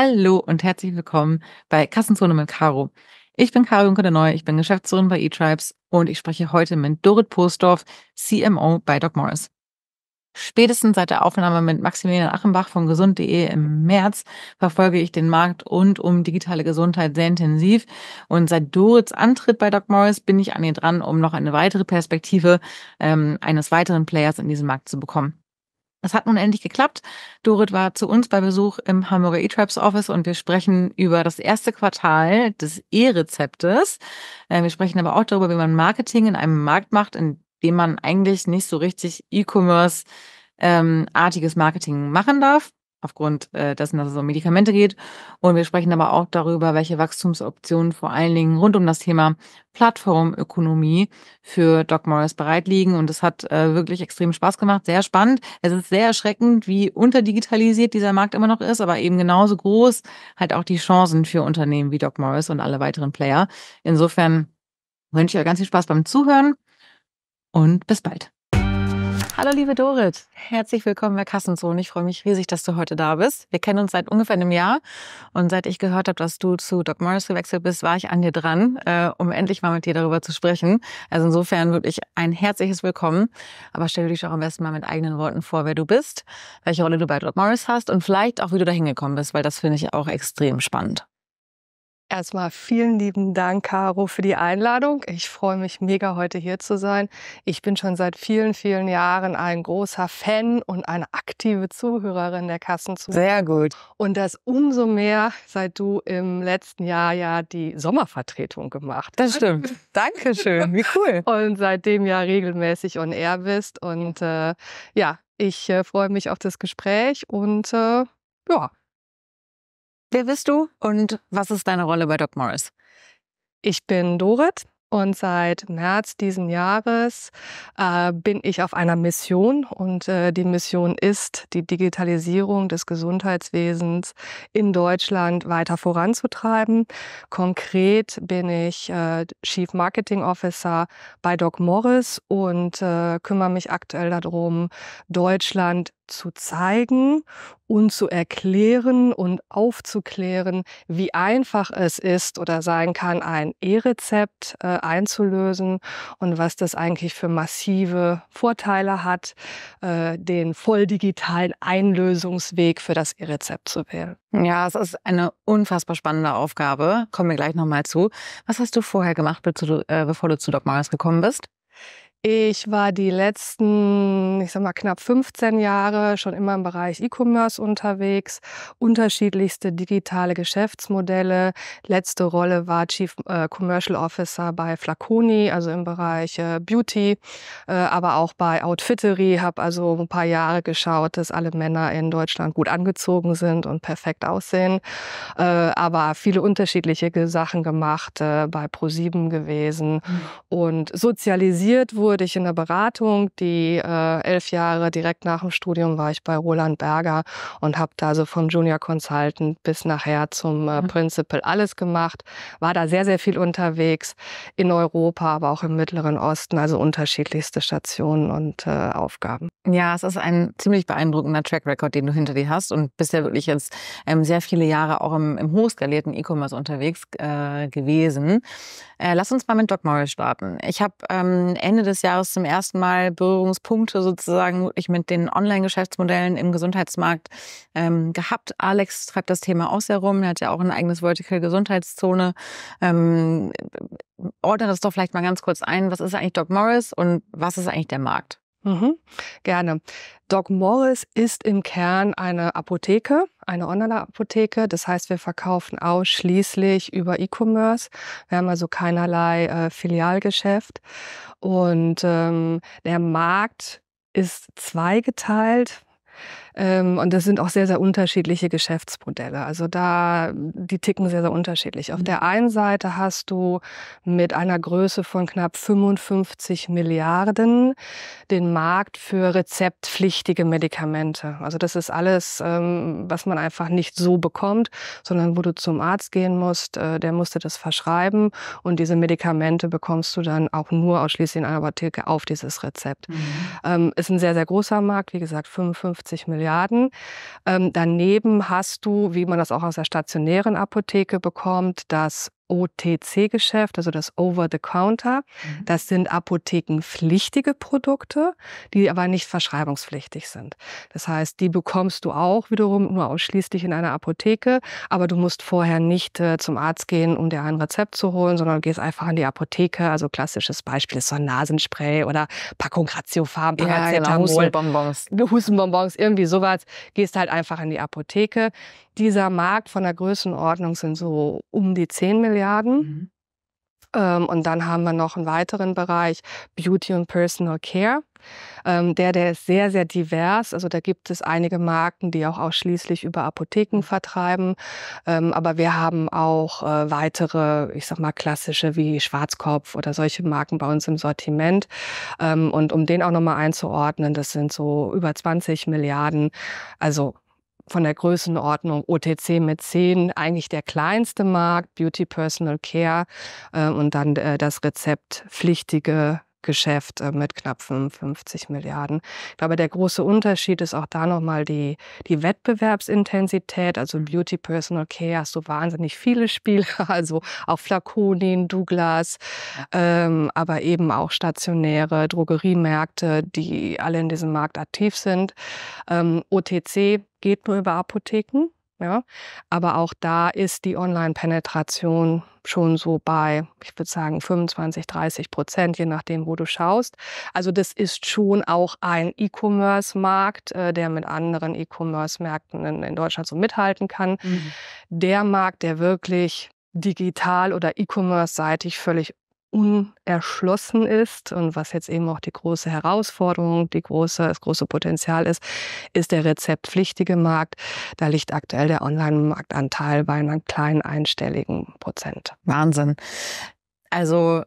Hallo und herzlich willkommen bei Kassenzone mit Caro. Ich bin Caro Juncker der Neue, ich bin Geschäftsführerin bei eTribes und ich spreche heute mit Dorit Postdorf, CMO bei Doc Morris. Spätestens seit der Aufnahme mit Maximilian Achenbach von gesund.de im März verfolge ich den Markt und um digitale Gesundheit sehr intensiv. Und seit Dorits Antritt bei Doc Morris bin ich an ihr dran, um noch eine weitere Perspektive ähm, eines weiteren Players in diesem Markt zu bekommen. Es hat nun endlich geklappt. Dorit war zu uns bei Besuch im Hamburger E-Tribes Office und wir sprechen über das erste Quartal des E-Rezeptes. Äh, wir sprechen aber auch darüber, wie man Marketing in einem Markt macht, in dem man eigentlich nicht so richtig E-Commerce-artiges ähm, Marketing machen darf aufgrund äh, dessen, dass es um Medikamente geht. Und wir sprechen aber auch darüber, welche Wachstumsoptionen vor allen Dingen rund um das Thema Plattformökonomie für Doc Morris bereitliegen. Und es hat äh, wirklich extrem Spaß gemacht, sehr spannend. Es ist sehr erschreckend, wie unterdigitalisiert dieser Markt immer noch ist, aber eben genauso groß halt auch die Chancen für Unternehmen wie Doc Morris und alle weiteren Player. Insofern wünsche ich euch ganz viel Spaß beim Zuhören und bis bald. Hallo liebe Dorit, herzlich willkommen bei Kassenzone. Ich freue mich riesig, dass du heute da bist. Wir kennen uns seit ungefähr einem Jahr und seit ich gehört habe, dass du zu Doc Morris gewechselt bist, war ich an dir dran, äh, um endlich mal mit dir darüber zu sprechen. Also insofern wirklich ein herzliches Willkommen. Aber stell dich doch am besten mal mit eigenen Worten vor, wer du bist, welche Rolle du bei Doc Morris hast und vielleicht auch, wie du da hingekommen bist, weil das finde ich auch extrem spannend. Erstmal vielen lieben Dank, Caro, für die Einladung. Ich freue mich mega, heute hier zu sein. Ich bin schon seit vielen, vielen Jahren ein großer Fan und eine aktive Zuhörerin der Kassenzug. Sehr gut. Und das umso mehr, seit du im letzten Jahr ja die Sommervertretung gemacht hast. Das stimmt. Dankeschön. Wie cool. und seitdem ja regelmäßig on air bist. Und äh, ja, ich äh, freue mich auf das Gespräch und äh, ja, Wer bist du und was ist deine Rolle bei Doc Morris? Ich bin Dorit und seit März diesen Jahres äh, bin ich auf einer Mission und äh, die Mission ist, die Digitalisierung des Gesundheitswesens in Deutschland weiter voranzutreiben. Konkret bin ich äh, Chief Marketing Officer bei Doc Morris und äh, kümmere mich aktuell darum, Deutschland zu zeigen und zu erklären und aufzuklären, wie einfach es ist oder sein kann, ein E-Rezept äh, einzulösen und was das eigentlich für massive Vorteile hat, äh, den voll digitalen Einlösungsweg für das E-Rezept zu wählen. Ja, es ist eine unfassbar spannende Aufgabe. Kommen wir gleich nochmal zu. Was hast du vorher gemacht, bevor du äh, zu Doc Morris gekommen bist? Ich war die letzten, ich sag mal, knapp 15 Jahre schon immer im Bereich E-Commerce unterwegs, unterschiedlichste digitale Geschäftsmodelle. Letzte Rolle war Chief äh, Commercial Officer bei Flaconi, also im Bereich äh, Beauty, äh, aber auch bei Outfittery. Hab also ein paar Jahre geschaut, dass alle Männer in Deutschland gut angezogen sind und perfekt aussehen. Aber viele unterschiedliche Sachen gemacht, bei ProSieben gewesen hm. und sozialisiert wurde Agentur, ich in der Beratung. Die äh, elf Jahre direkt nach dem Studium war ich bei Roland Berger und habe da so vom Junior Consultant bis nachher zum äh, mhm. Principal alles gemacht. War da sehr, sehr viel unterwegs in Europa, aber auch im Mittleren Osten, also unterschiedlichste Stationen und äh, Aufgaben. Ja, es ist ein ziemlich beeindruckender Track Record, den du hinter dir hast und bist ja wirklich jetzt ähm, sehr viele Jahre auch im, im hochskalierten E-Commerce unterwegs äh, gewesen. Äh, lass uns mal mit Doc Morris starten. Ich habe ähm, Ende des des Jahres zum ersten Mal Berührungspunkte sozusagen wirklich mit den Online-Geschäftsmodellen im Gesundheitsmarkt ähm, gehabt. Alex treibt das Thema auch sehr rum. Er hat ja auch ein eigenes Vertical Gesundheitszone. Ähm, ordne das doch vielleicht mal ganz kurz ein. Was ist eigentlich Doc Morris und was ist eigentlich der Markt? Mhm, gerne. Doc Morris ist im Kern eine Apotheke eine Online-Apotheke. Das heißt, wir verkaufen ausschließlich über E-Commerce. Wir haben also keinerlei äh, Filialgeschäft. Und ähm, der Markt ist zweigeteilt. Ähm, und das sind auch sehr, sehr unterschiedliche Geschäftsmodelle. Also da, die ticken sehr, sehr unterschiedlich. Auf mhm. der einen Seite hast du mit einer Größe von knapp 55 Milliarden den Markt für rezeptpflichtige Medikamente. Also das ist alles, ähm, was man einfach nicht so bekommt, sondern wo du zum Arzt gehen musst, äh, der musste das verschreiben und diese Medikamente bekommst du dann auch nur ausschließlich in einer Apotheke auf dieses Rezept. Mhm. Ähm, ist ein sehr, sehr großer Markt, wie gesagt, 55 Milliarden. Milliarden. Ähm, daneben hast du, wie man das auch aus der stationären Apotheke bekommt, das OTC-Geschäft, also das Over-the-Counter. Mhm. Das sind apothekenpflichtige Produkte, die aber nicht verschreibungspflichtig sind. Das heißt, die bekommst du auch wiederum nur ausschließlich in einer Apotheke, aber du musst vorher nicht äh, zum Arzt gehen, um dir ein Rezept zu holen, sondern gehst einfach in die Apotheke. Also klassisches Beispiel ist so ein Nasenspray oder Packung Ratiopharm, Paracetamol, ja, genau. Hustenbonbons. Hustenbonbons, irgendwie sowas. Gehst halt einfach in die Apotheke dieser Markt von der Größenordnung sind so um die 10 Milliarden. Mhm. Ähm, und dann haben wir noch einen weiteren Bereich, Beauty und Personal Care. Ähm, der, der ist sehr, sehr divers. Also da gibt es einige Marken, die auch ausschließlich über Apotheken mhm. vertreiben. Ähm, aber wir haben auch äh, weitere, ich sag mal, klassische wie Schwarzkopf oder solche Marken bei uns im Sortiment. Ähm, und um den auch nochmal einzuordnen, das sind so über 20 Milliarden. Also von der Größenordnung OTC mit 10 eigentlich der kleinste Markt, Beauty Personal Care ähm, und dann äh, das rezeptpflichtige Geschäft äh, mit knapp 55 Milliarden. Ich glaube, der große Unterschied ist auch da nochmal die, die Wettbewerbsintensität. Also mhm. Beauty Personal Care hast du wahnsinnig viele Spieler, also auch Flaconin, Douglas, ähm, aber eben auch stationäre Drogeriemärkte, die alle in diesem Markt aktiv sind. Ähm, OTC geht nur über Apotheken. Ja, aber auch da ist die Online-Penetration schon so bei, ich würde sagen, 25, 30 Prozent, je nachdem, wo du schaust. Also das ist schon auch ein E-Commerce-Markt, äh, der mit anderen E-Commerce-Märkten in, in, Deutschland so mithalten kann. Mhm. Der Markt, der wirklich digital oder E-Commerce-seitig völlig unerschlossen ist und was jetzt eben auch die große Herausforderung, die große, das große Potenzial ist, ist der rezeptpflichtige Markt. Da liegt aktuell der Online-Marktanteil bei einem kleinen einstelligen Prozent. Wahnsinn. Also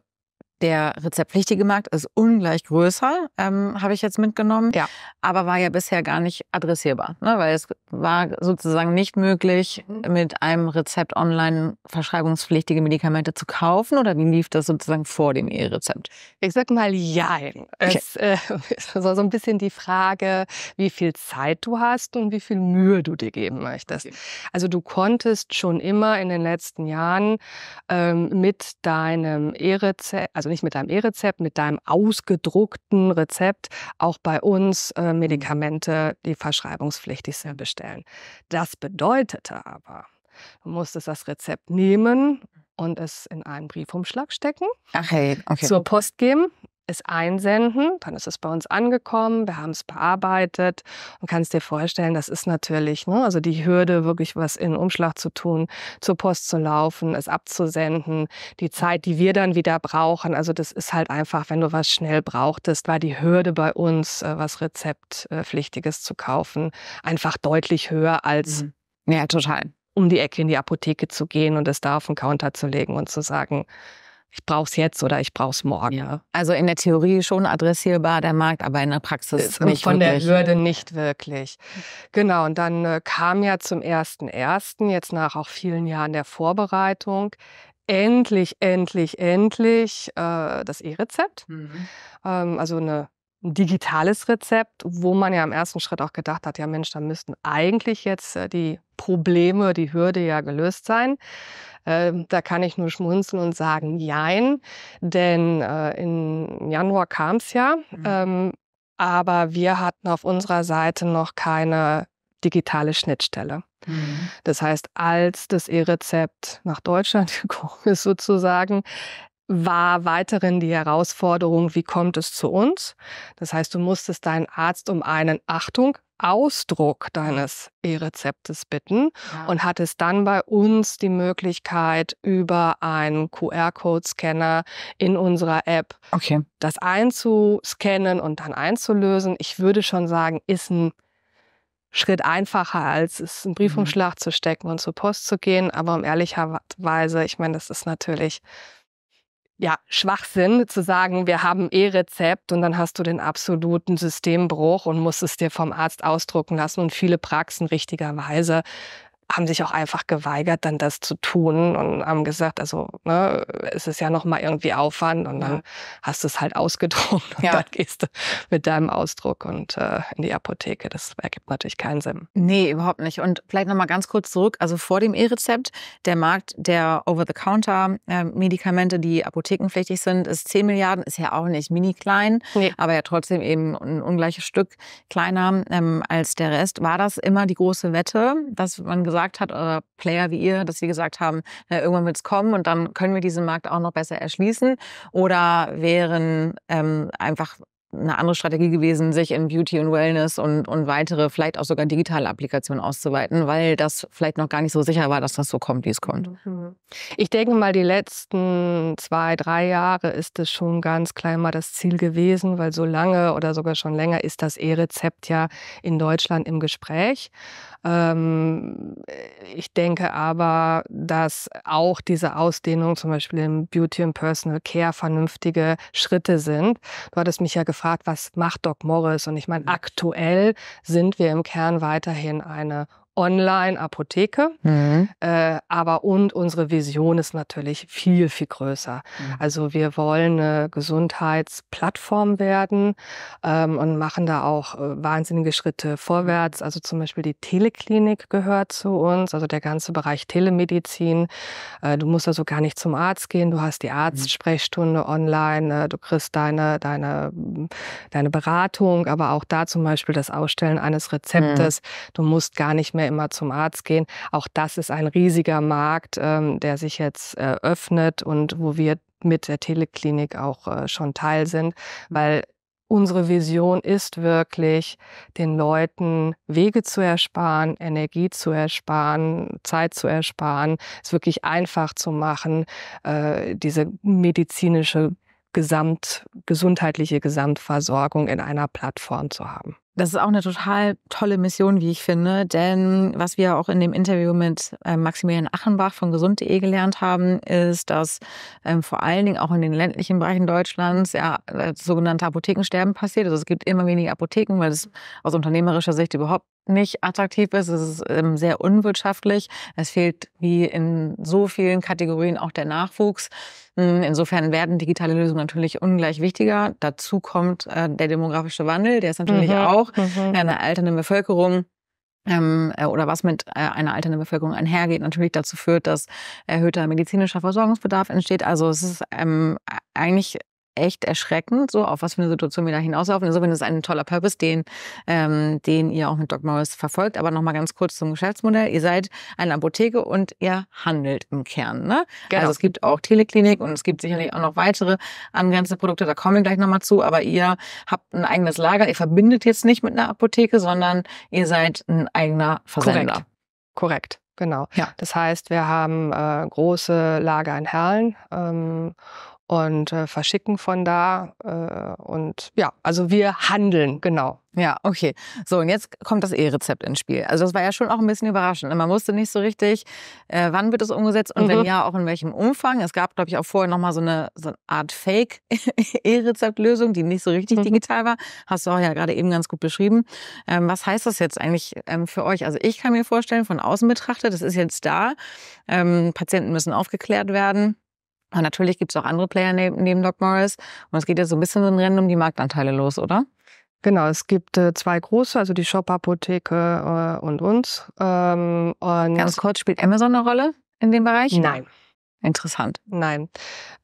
der rezeptpflichtige Markt ist ungleich größer, ähm, habe ich jetzt mitgenommen, ja. aber war ja bisher gar nicht adressierbar, ne? weil es war sozusagen nicht möglich, mhm. mit einem Rezept online verschreibungspflichtige Medikamente zu kaufen oder wie lief das sozusagen vor dem E-Rezept? Ich sag mal, ja. Es okay. äh, so ein bisschen die Frage, wie viel Zeit du hast und wie viel Mühe du dir geben möchtest. Okay. Also du konntest schon immer in den letzten Jahren ähm, mit deinem E-Rezept, also nicht mit deinem E-Rezept, mit deinem ausgedruckten Rezept auch bei uns äh, mhm. Medikamente, die verschreibungspflichtig sind, bestellen. Das bedeutete aber, du musstest das Rezept nehmen und es in einen Briefumschlag stecken, Ach, okay. zur Post geben es einsenden, dann ist es bei uns angekommen, wir haben es bearbeitet und kannst dir vorstellen, das ist natürlich, ne, also die Hürde, wirklich was in Umschlag zu tun, zur Post zu laufen, es abzusenden, die Zeit, die wir dann wieder brauchen, also das ist halt einfach, wenn du was schnell brauchtest, war die Hürde bei uns, äh, was rezeptpflichtiges zu kaufen, einfach deutlich höher als mhm. ja, total. um die Ecke in die Apotheke zu gehen und es da auf den Counter zu legen und zu sagen, ich brauche es jetzt oder ich brauche es morgen. Ja. Also in der Theorie schon adressierbar der Markt, aber in der Praxis äh, nicht Von wirklich. der Hürde nicht wirklich. Genau, und dann äh, kam ja zum 1.1., jetzt nach auch vielen Jahren der Vorbereitung, endlich, endlich, endlich äh, das E-Rezept. Mhm. Ähm, also eine ein digitales Rezept, wo man ja im ersten Schritt auch gedacht hat, ja Mensch, da müssten eigentlich jetzt äh, die Probleme, die Hürde ja gelöst sein. Ähm, da kann ich nur schmunzeln und sagen, jein, denn äh, im Januar kam es ja, mhm. Ähm, aber wir hatten auf unserer Seite noch keine digitale Schnittstelle. Mhm. Das heißt, als das E-Rezept nach Deutschland gekommen ist sozusagen, war weiterhin die Herausforderung, wie kommt es zu uns? Das heißt, du musstest deinen Arzt um einen Achtung. Ausdruck deines E-Rezeptes bitten ja. und hattest dann bei uns die Möglichkeit, über einen QR-Code-Scanner in unserer App okay. das einzuscannen und dann einzulösen. Ich würde schon sagen, ist ein Schritt einfacher, als es einen Briefumschlag mhm. zu stecken und zur Post zu gehen. Aber um ehrlicherweise, ich meine, das ist natürlich ja, Schwachsinn zu sagen, wir haben E-Rezept und dann hast du den absoluten Systembruch und musst es dir vom Arzt ausdrucken lassen. Und viele Praxen richtigerweise haben sich auch einfach geweigert, dann das zu tun und haben gesagt, also ne, es ist ja nochmal irgendwie Aufwand und dann ja. hast du es halt ausgedruckt und ja. dann gehst du mit deinem Ausdruck und äh, in die Apotheke. Das ergibt natürlich keinen Sinn. Nee, überhaupt nicht. Und vielleicht nochmal ganz kurz zurück, also vor dem E-Rezept, der Markt der Over-the-Counter-Medikamente, ähm, die apothekenpflichtig sind, ist 10 Milliarden, ist ja auch nicht mini klein, nee. aber ja trotzdem eben ein ungleiches Stück kleiner ähm, als der Rest. War das immer die große Wette, dass man gesagt gesagt hat, oder Player wie ihr, dass sie gesagt haben, na, irgendwann wird es kommen und dann können wir diesen Markt auch noch besser erschließen? Oder wären ähm, einfach eine andere Strategie gewesen, sich in Beauty und Wellness und, und weitere, vielleicht auch sogar digitale Applikationen auszuweiten, weil das vielleicht noch gar nicht so sicher war, dass das so kommt, wie es kommt. Mhm. Ich denke mal, die letzten zwei, drei Jahre ist es schon ganz klein mal das Ziel gewesen, weil so lange oder sogar schon länger ist das E-Rezept ja in Deutschland im Gespräch. Ähm, äh, ich denke aber, dass auch diese Ausdehnung zum Beispiel im Beauty und Personal Care vernünftige Schritte sind. Du hattest mich ja gefragt, was macht Doc Morris? Und ich meine, aktuell sind wir im Kern weiterhin eine Online-Apotheke. Mhm. Äh, aber und unsere Vision ist natürlich viel, viel größer. Mhm. Also wir wollen eine Gesundheitsplattform werden ähm, und machen da auch äh, wahnsinnige Schritte vorwärts. Also zum Beispiel die Teleklinik gehört zu uns, also der ganze Bereich Telemedizin. Äh, du musst also gar nicht zum Arzt gehen, du hast die mhm. Arztsprechstunde mhm. online, äh, du kriegst deine, deine, deine Beratung, aber auch da zum Beispiel das Ausstellen eines Rezeptes. Mhm. Du musst gar nicht mehr mehr immer zum Arzt gehen. Auch das ist ein riesiger Markt, ähm, der sich jetzt äh, öffnet und wo wir mit der Teleklinik auch äh, schon Teil sind, weil unsere Vision ist wirklich, den Leuten Wege zu ersparen, Energie zu ersparen, Zeit zu ersparen, es wirklich einfach zu machen, äh, diese medizinische Gesamt, gesundheitliche Gesamtversorgung in einer Plattform zu haben. Das ist auch eine total tolle Mission, wie ich finde, denn was wir auch in dem Interview mit äh, Maximilian Achenbach von gesund.de gelernt haben, ist, dass ähm, vor allen Dingen auch in den ländlichen Bereichen Deutschlands ja das äh, sogenannte Apothekensterben passiert. Also es gibt immer weniger Apotheken, weil es aus unternehmerischer Sicht überhaupt nicht attraktiv ist. Es ist ähm, sehr unwirtschaftlich. Es fehlt wie in so vielen Kategorien auch der Nachwuchs. Hm, insofern werden digitale Lösungen natürlich ungleich wichtiger. Dazu kommt äh, der demografische Wandel, der ist natürlich mhm. auch mhm. eine alternde Bevölkerung. Ähm, äh, oder was mit äh, einer alternden Bevölkerung einhergeht, natürlich dazu führt, dass erhöhter medizinischer Versorgungsbedarf entsteht. Also es ist ähm, eigentlich echt erschreckend, so auf was für eine Situation wir da hinauslaufen. Insofern also, ist es ein toller Purpose, den, ähm, den ihr auch mit Doc Morris verfolgt. Aber nochmal ganz kurz zum Geschäftsmodell. Ihr seid eine Apotheke und ihr handelt im Kern. Ne? Genau. Also es gibt auch Teleklinik und es gibt sicherlich auch noch weitere angrenzende Produkte. Da kommen wir gleich nochmal zu. Aber ihr habt ein eigenes Lager. Ihr verbindet jetzt nicht mit einer Apotheke, sondern ihr seid ein eigener Versender. Korrekt. Korrekt. Genau. Ja. Das heißt, wir haben äh, große Lager in Herlen ähm, und äh, verschicken von da. Äh, und ja, also wir handeln, genau. Ja, okay. So, und jetzt kommt das E-Rezept ins Spiel. Also das war ja schon auch ein bisschen überraschend. Ne? Man wusste nicht so richtig, äh, wann wird es umgesetzt und mhm. wenn ja, auch in welchem Umfang. Es gab, glaube ich, auch vorher nochmal so eine, so eine Art Fake-E-Rezept-Lösung, die nicht so richtig mhm. digital war. Hast du auch ja gerade eben ganz gut beschrieben. Ähm, was heißt das jetzt eigentlich ähm, für euch? Also ich kann mir vorstellen, von außen betrachtet, das ist jetzt da. Ähm, Patienten müssen aufgeklärt werden. Und natürlich gibt es auch andere Player neben, neben Doc Morris. Und es geht ja so ein bisschen so ein Rennen um die Marktanteile los, oder? Genau, es gibt äh, zwei große, also die Shop-Apotheke äh, und uns. Ähm, und Ganz kurz, spielt Amazon eine Rolle in dem Bereich? Nein interessant. Nein.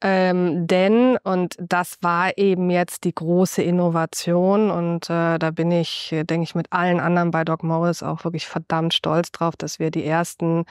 Ähm, denn, und das war eben jetzt die große Innovation, und äh, da bin ich, denke ich, mit allen anderen bei Doc Morris auch wirklich verdammt stolz drauf, dass wir die ersten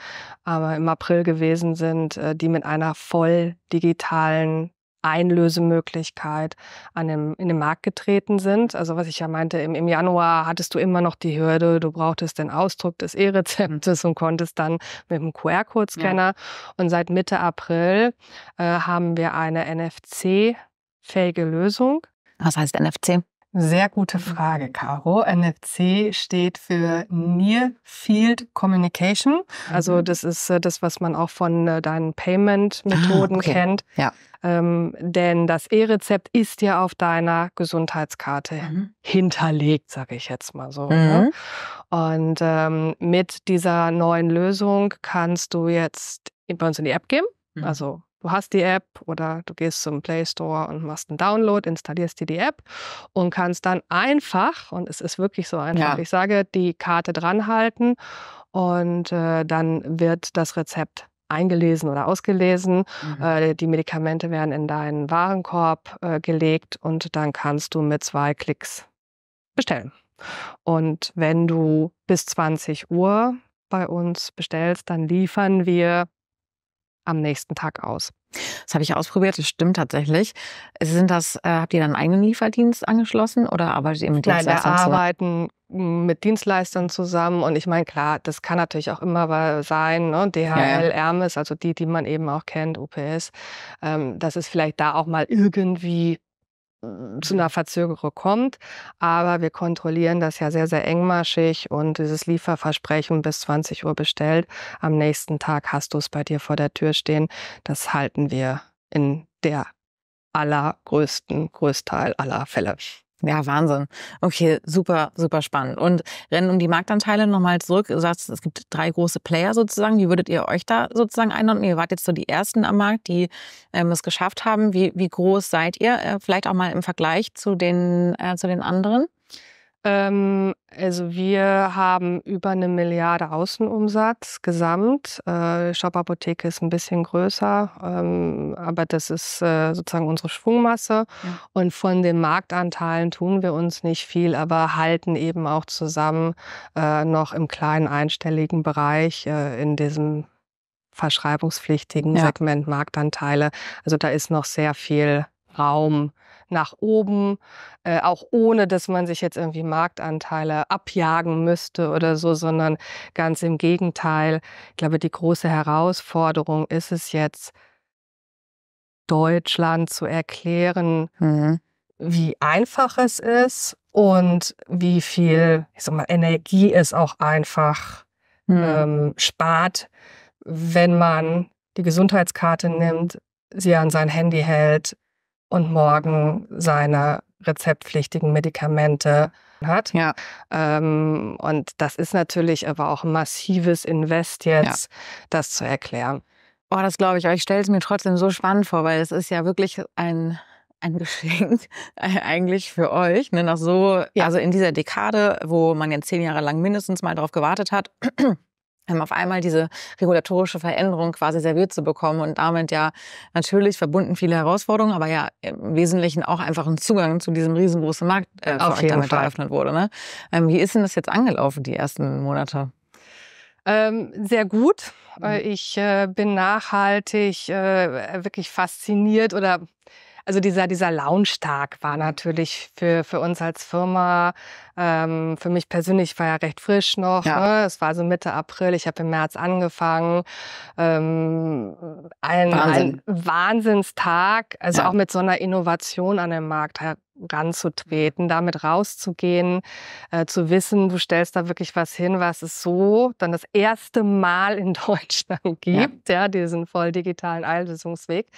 äh, im April gewesen sind, äh, die mit einer voll digitalen Einlösemöglichkeit an dem, in den Markt getreten sind. Also was ich ja meinte, im, im Januar hattest du immer noch die Hürde, du brauchtest den Ausdruck des mhm. E-Rezeptes und konntest dann mit dem QR-Code-Scanner. Ja. Und seit Mitte April äh, haben wir eine NFC-fähige Lösung. Was heißt NFC? Sehr gute Frage, Caro. NFC steht für Near Field Communication. Also mhm. das ist äh, das, was man auch von äh, deinen Payment-Methoden ah, okay. kennt. Ja. Ähm, denn das E-Rezept ist ja auf deiner Gesundheitskarte mhm. hinterlegt, sage ich jetzt mal so. Ne? Mhm. Ne? Und ähm, mit dieser neuen Lösung kannst du jetzt bei uns in die App gehen. Mhm. Also Du hast die App oder du gehst zum Play Store und machst einen Download, installierst dir die App und kannst dann einfach, und es ist wirklich so einfach, ja. ich sage, die Karte dranhalten und äh, dann wird das Rezept eingelesen oder ausgelesen. Mhm. Äh, die Medikamente werden in deinen Warenkorb äh, gelegt und dann kannst du mit zwei Klicks bestellen. Und wenn du bis 20 Uhr bei uns bestellst, dann liefern wir am nächsten Tag aus. Das habe ich ausprobiert, das stimmt tatsächlich. Sind das, äh, habt ihr dann einen eigenen Lieferdienst angeschlossen oder arbeitet ihr mit Nein, Dienstleistern zusammen? Nein, wir arbeiten mm, mit Dienstleistern zusammen und ich meine, klar, das kann natürlich auch immer sein, ne? DHL, ja, ja. Hermes, also die, die man eben auch kennt, UPS, ähm, dass es vielleicht da auch mal irgendwie äh, zu einer Verzögerung kommt. Aber wir kontrollieren das ja sehr, sehr engmaschig und dieses Lieferversprechen bis 20 Uhr bestellt. Am nächsten Tag hast du es bei dir vor der Tür stehen. Das halten wir in der allergrößten Größteil aller Fälle. Ja, Wahnsinn. Okay, super, super spannend. Und rennen um die Marktanteile nochmal zurück. Du sagst, es gibt drei große Player sozusagen. Wie würdet ihr euch da sozusagen einordnen? Ihr wart jetzt so die Ersten am Markt, die ähm, es geschafft haben. Wie, wie groß seid ihr? Äh, vielleicht auch mal im Vergleich zu den, äh, zu den anderen? Ähm, also wir haben über eine Milliarde Außenumsatz gesamt. Äh, Shop Apotheke ist ein bisschen größer, ähm, aber das ist äh, sozusagen unsere Schwungmasse. Ja. Und von den Marktanteilen tun wir uns nicht viel, aber halten eben auch zusammen äh, noch im kleinen einstelligen Bereich äh, in diesem verschreibungspflichtigen ja. Segment Marktanteile. Also da ist noch sehr viel Raum nach oben, äh, auch ohne dass man sich jetzt irgendwie Marktanteile abjagen müsste oder so, sondern ganz im Gegenteil. Ich glaube, die große Herausforderung ist es jetzt, Deutschland zu erklären, mhm. wie einfach es ist und wie viel ich sag mal, Energie es auch einfach mhm. ähm, spart, wenn man die Gesundheitskarte nimmt, sie an sein Handy hält, und morgen seine rezeptpflichtigen Medikamente hat. Ja. Ähm, und das ist natürlich aber auch ein massives Invest jetzt, ja. das zu erklären. Oh, das glaube ich. Aber ich stelle es mir trotzdem so spannend vor, weil es ist ja wirklich ein ein Geschenk eigentlich für euch. Ne? Nach so, ja. also in dieser Dekade, wo man jetzt zehn Jahre lang mindestens mal darauf gewartet hat, auf einmal diese regulatorische Veränderung quasi serviert zu bekommen und damit ja natürlich verbunden viele Herausforderungen, aber ja im Wesentlichen auch einfach einen Zugang zu diesem riesengroßen Markt äh, für euch damit Fall. eröffnet wurde. Ne? Ähm, wie ist denn das jetzt angelaufen, die ersten Monate? Ähm, sehr gut. Äh, mhm. Ich äh, bin nachhaltig äh, wirklich fasziniert oder also dieser, dieser Lounge-Tag war natürlich für, für uns als Firma ähm, für mich persönlich war ja recht frisch noch. Ja. Ne? Es war so Mitte April. Ich habe im März angefangen. Ähm, ein, Wahnsinn. ein Wahnsinnstag. Also ja. auch mit so einer Innovation an dem Markt ranzutreten, damit rauszugehen, äh, zu wissen, du stellst da wirklich was hin, was es so dann das erste Mal in Deutschland gibt, ja, ja diesen voll digitalen Einlösungsweg.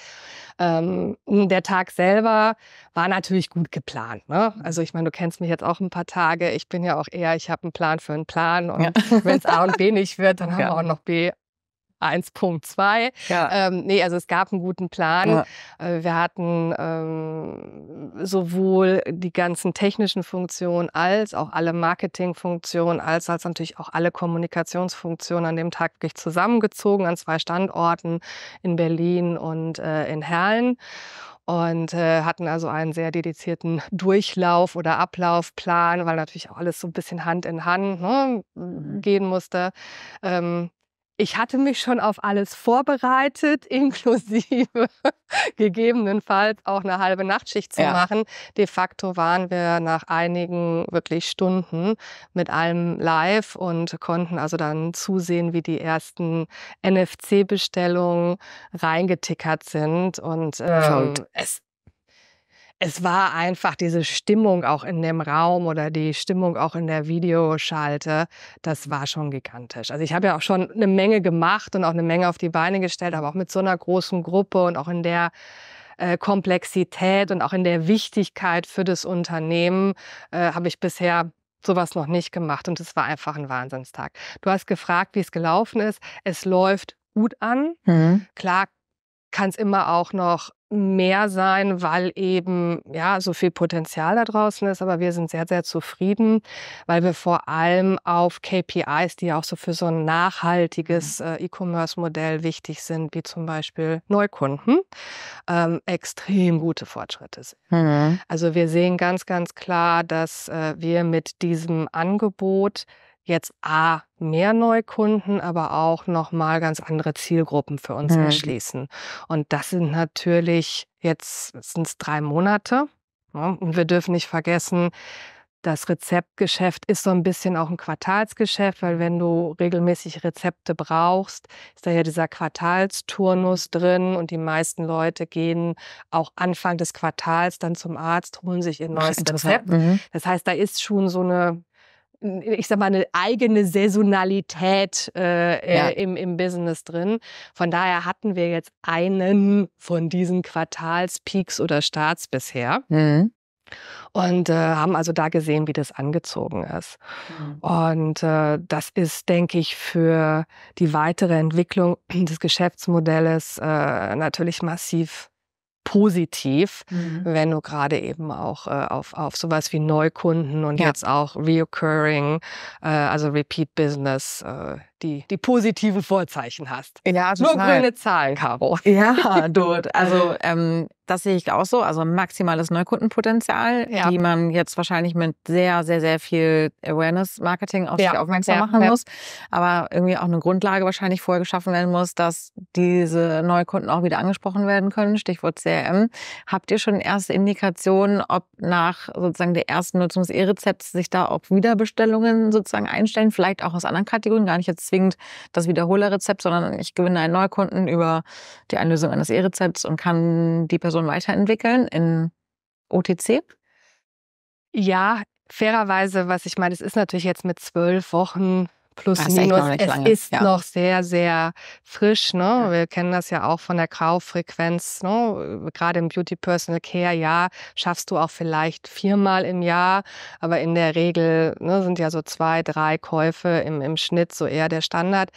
Ähm, der Tag selber war natürlich gut geplant. Ne? Also ich meine, du kennst mich jetzt auch ein paar Tage sage, ich bin ja auch eher, ich habe einen Plan für einen Plan und ja. wenn es A und B nicht wird, dann haben wir auch noch B 1.2. Ja. Ähm, nee, also es gab einen guten Plan. Ja. Äh, wir hatten ähm, sowohl die ganzen technischen Funktionen als auch alle Marketingfunktionen, als als natürlich auch alle Kommunikationsfunktionen an dem Tag wirklich zusammengezogen an zwei Standorten in Berlin und äh, in Herlen und äh, hatten also einen sehr dedizierten Durchlauf oder Ablaufplan, weil natürlich auch alles so ein bisschen Hand in Hand ne, mhm. gehen musste. Ähm, ich hatte mich schon auf alles vorbereitet, inklusive gegebenenfalls auch eine halbe Nachtschicht zu ja. machen. De facto waren wir nach einigen wirklich Stunden mit allem live und konnten also dann zusehen, wie die ersten NFC-Bestellungen reingetickert sind. Und ähm, es es war einfach diese Stimmung auch in dem Raum oder die Stimmung auch in der Videoschalte, das war schon gigantisch. Also ich habe ja auch schon eine Menge gemacht und auch eine Menge auf die Beine gestellt, aber auch mit so einer großen Gruppe und auch in der äh, Komplexität und auch in der Wichtigkeit für das Unternehmen äh, habe ich bisher sowas noch nicht gemacht und es war einfach ein Wahnsinnstag. Du hast gefragt, wie es gelaufen ist. Es läuft gut an. Mhm. Klar kann es immer auch noch mehr sein, weil eben ja so viel Potenzial da draußen ist. Aber wir sind sehr, sehr zufrieden, weil wir vor allem auf KPIs, die auch so für so ein nachhaltiges mhm. äh, E-Commerce-Modell wichtig sind, wie zum Beispiel Neukunden, ähm, extrem gute Fortschritte sehen. Mhm. Also wir sehen ganz, ganz klar, dass äh, wir mit diesem Angebot jetzt A, mehr Neukunden, aber auch nochmal ganz andere Zielgruppen für uns mhm. erschließen. Und das sind natürlich, jetzt sind es drei Monate. Ne? Und wir dürfen nicht vergessen, das Rezeptgeschäft ist so ein bisschen auch ein Quartalsgeschäft, weil wenn du regelmäßig Rezepte brauchst, ist da ja dieser Quartalsturnus drin und die meisten Leute gehen auch Anfang des Quartals dann zum Arzt, holen sich ihr neues Rezept. Mhm. Das heißt, da ist schon so eine äh, ich sag mal, eine eigene Saisonalität äh, äh, ja. im, im Business drin. Von daher hatten wir jetzt einen von diesen Quartalspeaks oder Starts bisher. Mhm. Und äh, haben also da gesehen, wie das angezogen ist. Mhm. Und äh, das ist, denke ich, für die weitere Entwicklung des Geschäftsmodells äh, natürlich massiv positiv, mhm. wenn du gerade eben auch äh, auf, auf sowas wie Neukunden und ja. jetzt auch Reoccurring, äh, also Repeat Business äh, die, die positiven Vorzeichen hast. Ja, total. Nur grüne Zahlen, Caro. Ja, dort. Also ähm, das sehe ich auch so. Also maximales Neukundenpotenzial, ja. die man jetzt wahrscheinlich mit sehr, sehr, sehr viel Awareness-Marketing auf ja. sich aufmerksam ja. machen muss. Aber irgendwie auch eine Grundlage wahrscheinlich vorher geschaffen werden muss, dass diese Neukunden auch wieder angesprochen werden können. Stichwort CRM. Habt ihr schon erste Indikationen, ob nach sozusagen der ersten Nutzung des E-Rezepts sich da auch Wiederbestellungen sozusagen einstellen? Vielleicht auch aus anderen Kategorien, gar nicht jetzt zwingend das Wiederholerrezept, sondern ich gewinne einen Neukunden über die Einlösung eines E-Rezepts und kann die Person weiterentwickeln in OTC? Ja, fairerweise, was ich meine, es ist natürlich jetzt mit zwölf Wochen plus das ah, minus. Ist es ist ja. noch sehr, sehr frisch. Ne? Ja. Wir kennen das ja auch von der Graufrequenz. Ne? Gerade im Beauty Personal Care, ja, schaffst du auch vielleicht viermal im Jahr, aber in der Regel ne, sind ja so zwei, drei Käufe im, im Schnitt so eher der Standard.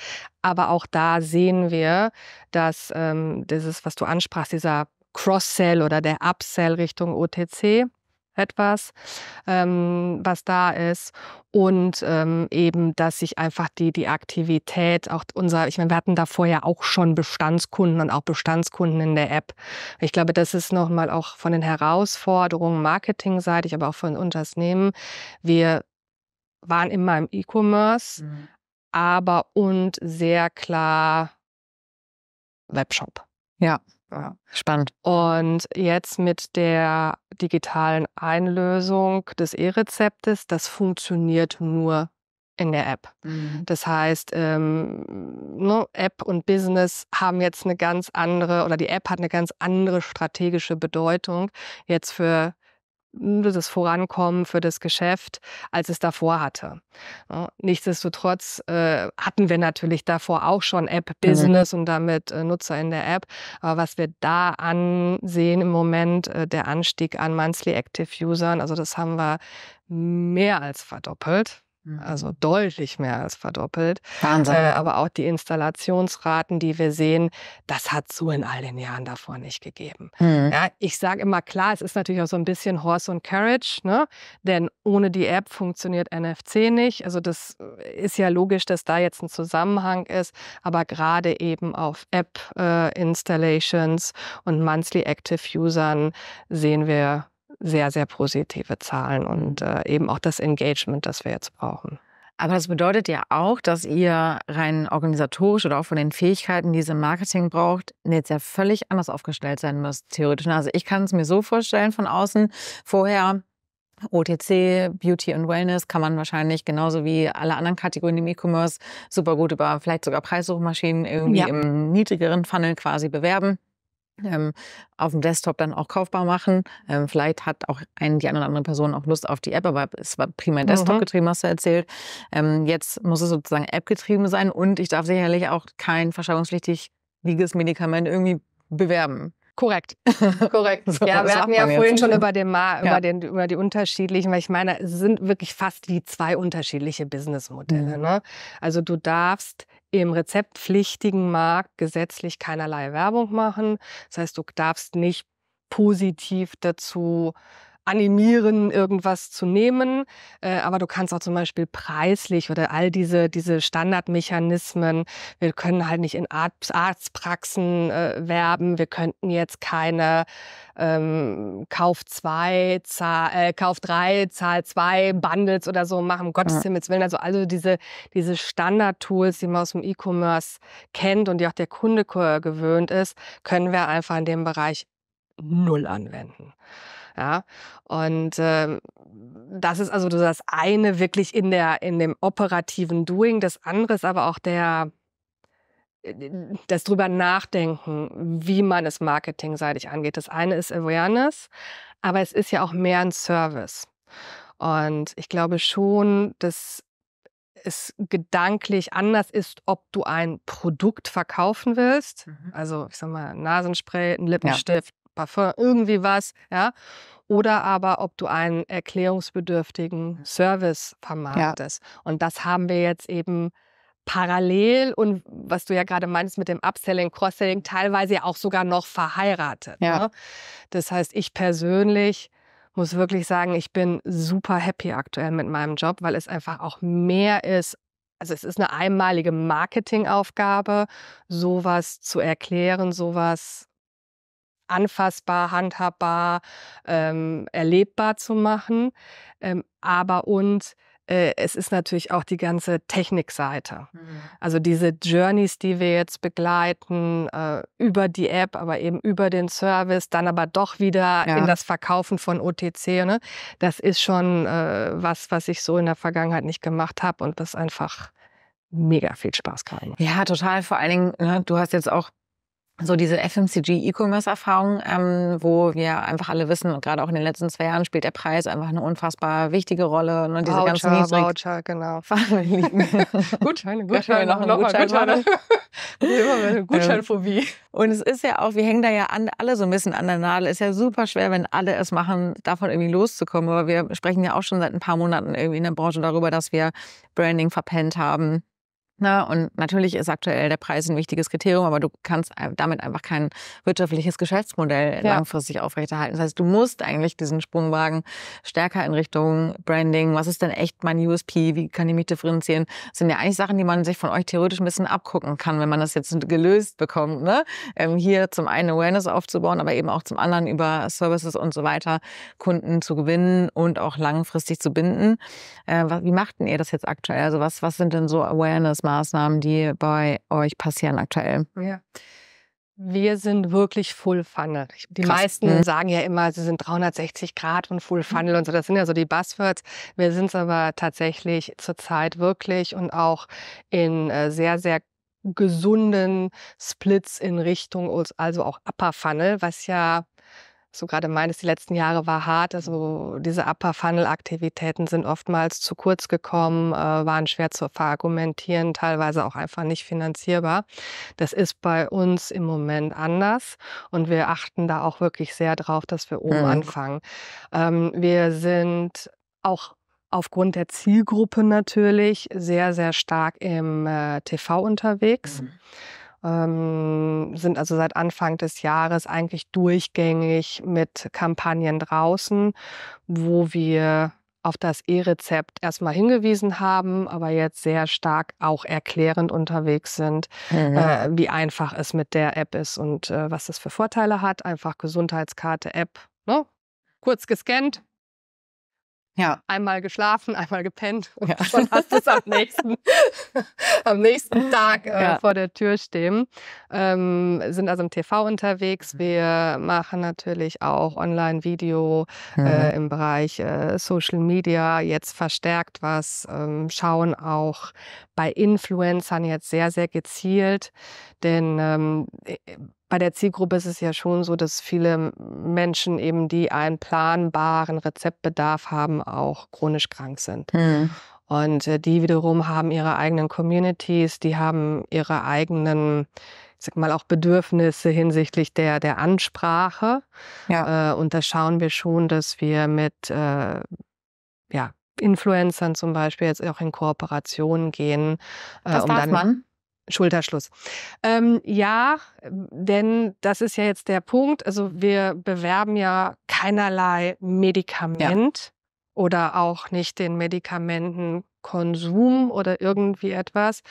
Aber auch da sehen wir, dass ähm, dieses, was du ansprachst, dieser Cross-Sell oder der Upsell Richtung OTC, etwas, ähm, was da ist. Und ähm, eben, dass sich einfach die, die Aktivität, auch unser, ich meine, wir hatten da vorher ja auch schon Bestandskunden und auch Bestandskunden in der App. Ich glaube, das ist nochmal auch von den Herausforderungen marketingseitig, aber auch von Unternehmen. Wir waren immer im E-Commerce, mhm. aber und sehr klar Webshop. Ja. Ja. Spannend. Und jetzt mit der digitalen Einlösung des E-Rezeptes, das funktioniert nur in der App. Mhm. Das heißt, ähm, ne, App und Business haben jetzt eine ganz andere oder die App hat eine ganz andere strategische Bedeutung jetzt für hm, das Vorankommen für das Geschäft, als es davor hatte. Ne? Nichtsdestotrotz äh, hatten wir natürlich davor auch schon App-Business mhm. und damit äh, Nutzer in der App. Aber was wir da ansehen im Moment, äh, der Anstieg an Monthly Active Usern, also das haben wir mehr als verdoppelt. Mhm. Also deutlich mehr als verdoppelt. Wahnsinn. Äh, aber auch die Installationsraten, die wir sehen, das hat so in all den Jahren davor nicht gegeben. Mhm. Ja, ich sage immer klar, es ist natürlich auch so ein bisschen Horse und Carriage, ne? denn ohne die App funktioniert NFC nicht. Also das äh, ist ja logisch, dass da jetzt ein Zusammenhang ist, aber gerade eben auf App-Installations äh, und Monthly Active Usern sehen wir sehr, sehr positive Zahlen und mhm. äh, eben auch das Engagement, das wir jetzt brauchen. Aber das bedeutet ja auch, dass ihr rein organisatorisch oder auch von den Fähigkeiten, die ihr im Marketing braucht, jetzt ja völlig anders aufgestellt sein müsst, theoretisch. Also ich kann es mir so vorstellen von außen. Vorher OTC, Beauty und Wellness kann man wahrscheinlich genauso wie alle anderen Kategorien im E-Commerce super gut über vielleicht sogar Preissuchmaschinen irgendwie ja. im niedrigeren Funnel quasi bewerben ähm, auf dem Desktop dann auch kaufbar machen. Ähm, vielleicht hat auch ein, die eine oder andere Person auch Lust auf die App, aber es war prima mhm. Desktop getrieben, hast du erzählt. Ähm, jetzt muss es sozusagen App getrieben sein und ich darf sicherlich auch kein verschreibungspflichtig verschreibungspflichtiges Medikament irgendwie bewerben. Korrekt. Korrekt. So, ja, wir hatten ja vorhin jetzt. schon über den, Ma ja. den, über die unterschiedlichen, weil ich meine, es sind wirklich fast wie zwei unterschiedliche Businessmodelle. Mhm. Ne? Also du darfst im rezeptpflichtigen Markt gesetzlich keinerlei Werbung machen. Das heißt, du darfst nicht positiv dazu animieren, irgendwas zu nehmen. Äh, aber du kannst auch zum Beispiel preislich oder all diese, diese Standardmechanismen. Wir können halt nicht in Arzt, Arztpraxen äh, werben. Wir könnten jetzt keine ähm, Kauf 2, äh, Kauf 3, Zahl 2 Bundles oder so machen. Um Gottes ja. Himmels Willen. Also, also diese, diese Standard-Tools, die man aus dem E-Commerce kennt und die auch der Kunde gewöhnt ist, können wir einfach in dem Bereich null anwenden. Ja? Und äh, das ist also das eine wirklich in, der, in dem operativen Doing, das andere ist aber auch der äh, das drüber nachdenken, wie man es marketingseitig angeht. Das eine ist Awareness, aber es ist ja auch mehr ein Service. Und ich glaube schon, dass es gedanklich anders ist, ob du ein Produkt verkaufen willst. Mhm. Also, ich sag mal, Nasenspray, ein Lippenstift, Parfum, irgendwie was, ja. Oder aber, ob du einen erklärungsbedürftigen Service vermarktest. Ja. Und das haben wir jetzt eben parallel und was du ja gerade meinst mit dem Upselling, Cross-Selling, teilweise ja auch sogar noch verheiratet. Ja. Ne? Das heißt, ich persönlich muss wirklich sagen, ich bin super happy aktuell mit meinem Job, weil es einfach auch mehr ist. Also es ist eine einmalige Marketingaufgabe, sowas zu erklären, sowas anfassbar, handhabbar, ähm, erlebbar zu machen. Ähm, aber und äh, es ist natürlich auch die ganze Technikseite. Mhm. Also diese Journeys, die wir jetzt begleiten, äh, über die App, aber eben über den Service, dann aber doch wieder ja. in das Verkaufen von OTC. Ne? Das ist schon äh, was, was ich so in der Vergangenheit nicht gemacht habe und was einfach mega viel Spaß gerade macht. Ja, total. Vor allen Dingen, ne, du hast jetzt auch so diese FMCG-E-Commerce-Erfahrung, ähm, wo wir einfach alle wissen, und gerade auch in den letzten zwei Jahren spielt der Preis einfach eine unfassbar wichtige Rolle. Und ne? diese Voucher, ganzen Niedrig Voucher, genau. Gutscheine, Gutscheine, noch, noch Gutschein Gutscheine. Immer eine ähm, Gutscheinphobie. Und es ist ja auch, wir hängen da ja an, alle so ein bisschen an der Nadel. Ist ja super schwer, wenn alle es machen, davon irgendwie loszukommen. Aber wir sprechen ja auch schon seit ein paar Monaten irgendwie in der Branche darüber, dass wir Branding verpennt haben Ne? Und natürlich ist aktuell der Preis ein wichtiges Kriterium, aber du kannst damit einfach kein wirtschaftliches Geschäftsmodell ja. langfristig aufrechterhalten. Das heißt, du musst eigentlich diesen Sprung wagen, stärker in Richtung Branding. Was ist denn echt mein USP? Wie kann ich mich differenzieren? Das sind ja eigentlich Sachen, die man sich von euch theoretisch ein bisschen abgucken kann, wenn man das jetzt gelöst bekommt. Ne? Ähm, hier zum einen Awareness aufzubauen, aber eben auch zum anderen über Services und so weiter Kunden zu gewinnen und auch langfristig zu binden. Äh, wie macht denn ihr das jetzt aktuell? Also was, was sind denn so Awareness-Maßnahmen? Maßnahmen, die bei euch passieren aktuell? Ja. Wir sind wirklich Full Funnel. Die Krass. meisten mhm. sagen ja immer, sie sind 360 Grad und Full mhm. Funnel und so. Das sind ja so die Buzzwords. Wir sind es aber tatsächlich zurzeit wirklich und auch in äh, sehr, sehr gesunden Splits in Richtung, also auch Upper Funnel, was ja du gerade meintest, die letzten Jahre war hart. Also diese Upper-Funnel-Aktivitäten sind oftmals zu kurz gekommen, äh, waren schwer zu verargumentieren, teilweise auch einfach nicht finanzierbar. Das ist bei uns im Moment anders und wir achten da auch wirklich sehr drauf, dass wir oben mhm. anfangen. Ähm, wir sind auch aufgrund der Zielgruppe natürlich sehr, sehr stark im äh, TV unterwegs. Mhm ähm, sind also seit Anfang des Jahres eigentlich durchgängig mit Kampagnen draußen, wo wir auf das E-Rezept erstmal hingewiesen haben, aber jetzt sehr stark auch erklärend unterwegs sind, mhm. äh, wie einfach es mit der App ist und äh, was das für Vorteile hat. Einfach Gesundheitskarte, App, ne? kurz gescannt, ja. Einmal geschlafen, einmal gepennt und ja. schon hast du es am nächsten, am nächsten Tag äh, ja. vor der Tür stehen. Ähm, sind also im TV unterwegs. Wir machen natürlich auch Online-Video mhm. äh, im Bereich äh, Social Media, jetzt verstärkt was, ähm, schauen auch bei Influencern jetzt sehr, sehr gezielt, denn ähm, bei der Zielgruppe ist es ja schon so, dass viele Menschen eben, die einen planbaren Rezeptbedarf haben, auch chronisch krank sind. Mhm. Und äh, die wiederum haben ihre eigenen Communities, die haben ihre eigenen, ich sag mal, auch Bedürfnisse hinsichtlich der, der Ansprache. Ja. Äh, und da schauen wir schon, dass wir mit äh, ja, Influencern zum Beispiel jetzt auch in Kooperationen gehen. Äh, das äh, um darf dann, man? Schulterschluss. Ähm, ja, denn das ist ja jetzt der Punkt. Also wir bewerben ja keinerlei Medikament ja. oder auch nicht den Medikamentenkonsum oder irgendwie etwas,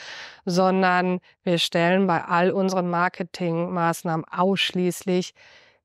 sondern wir stellen bei all unseren Marketingmaßnahmen ausschließlich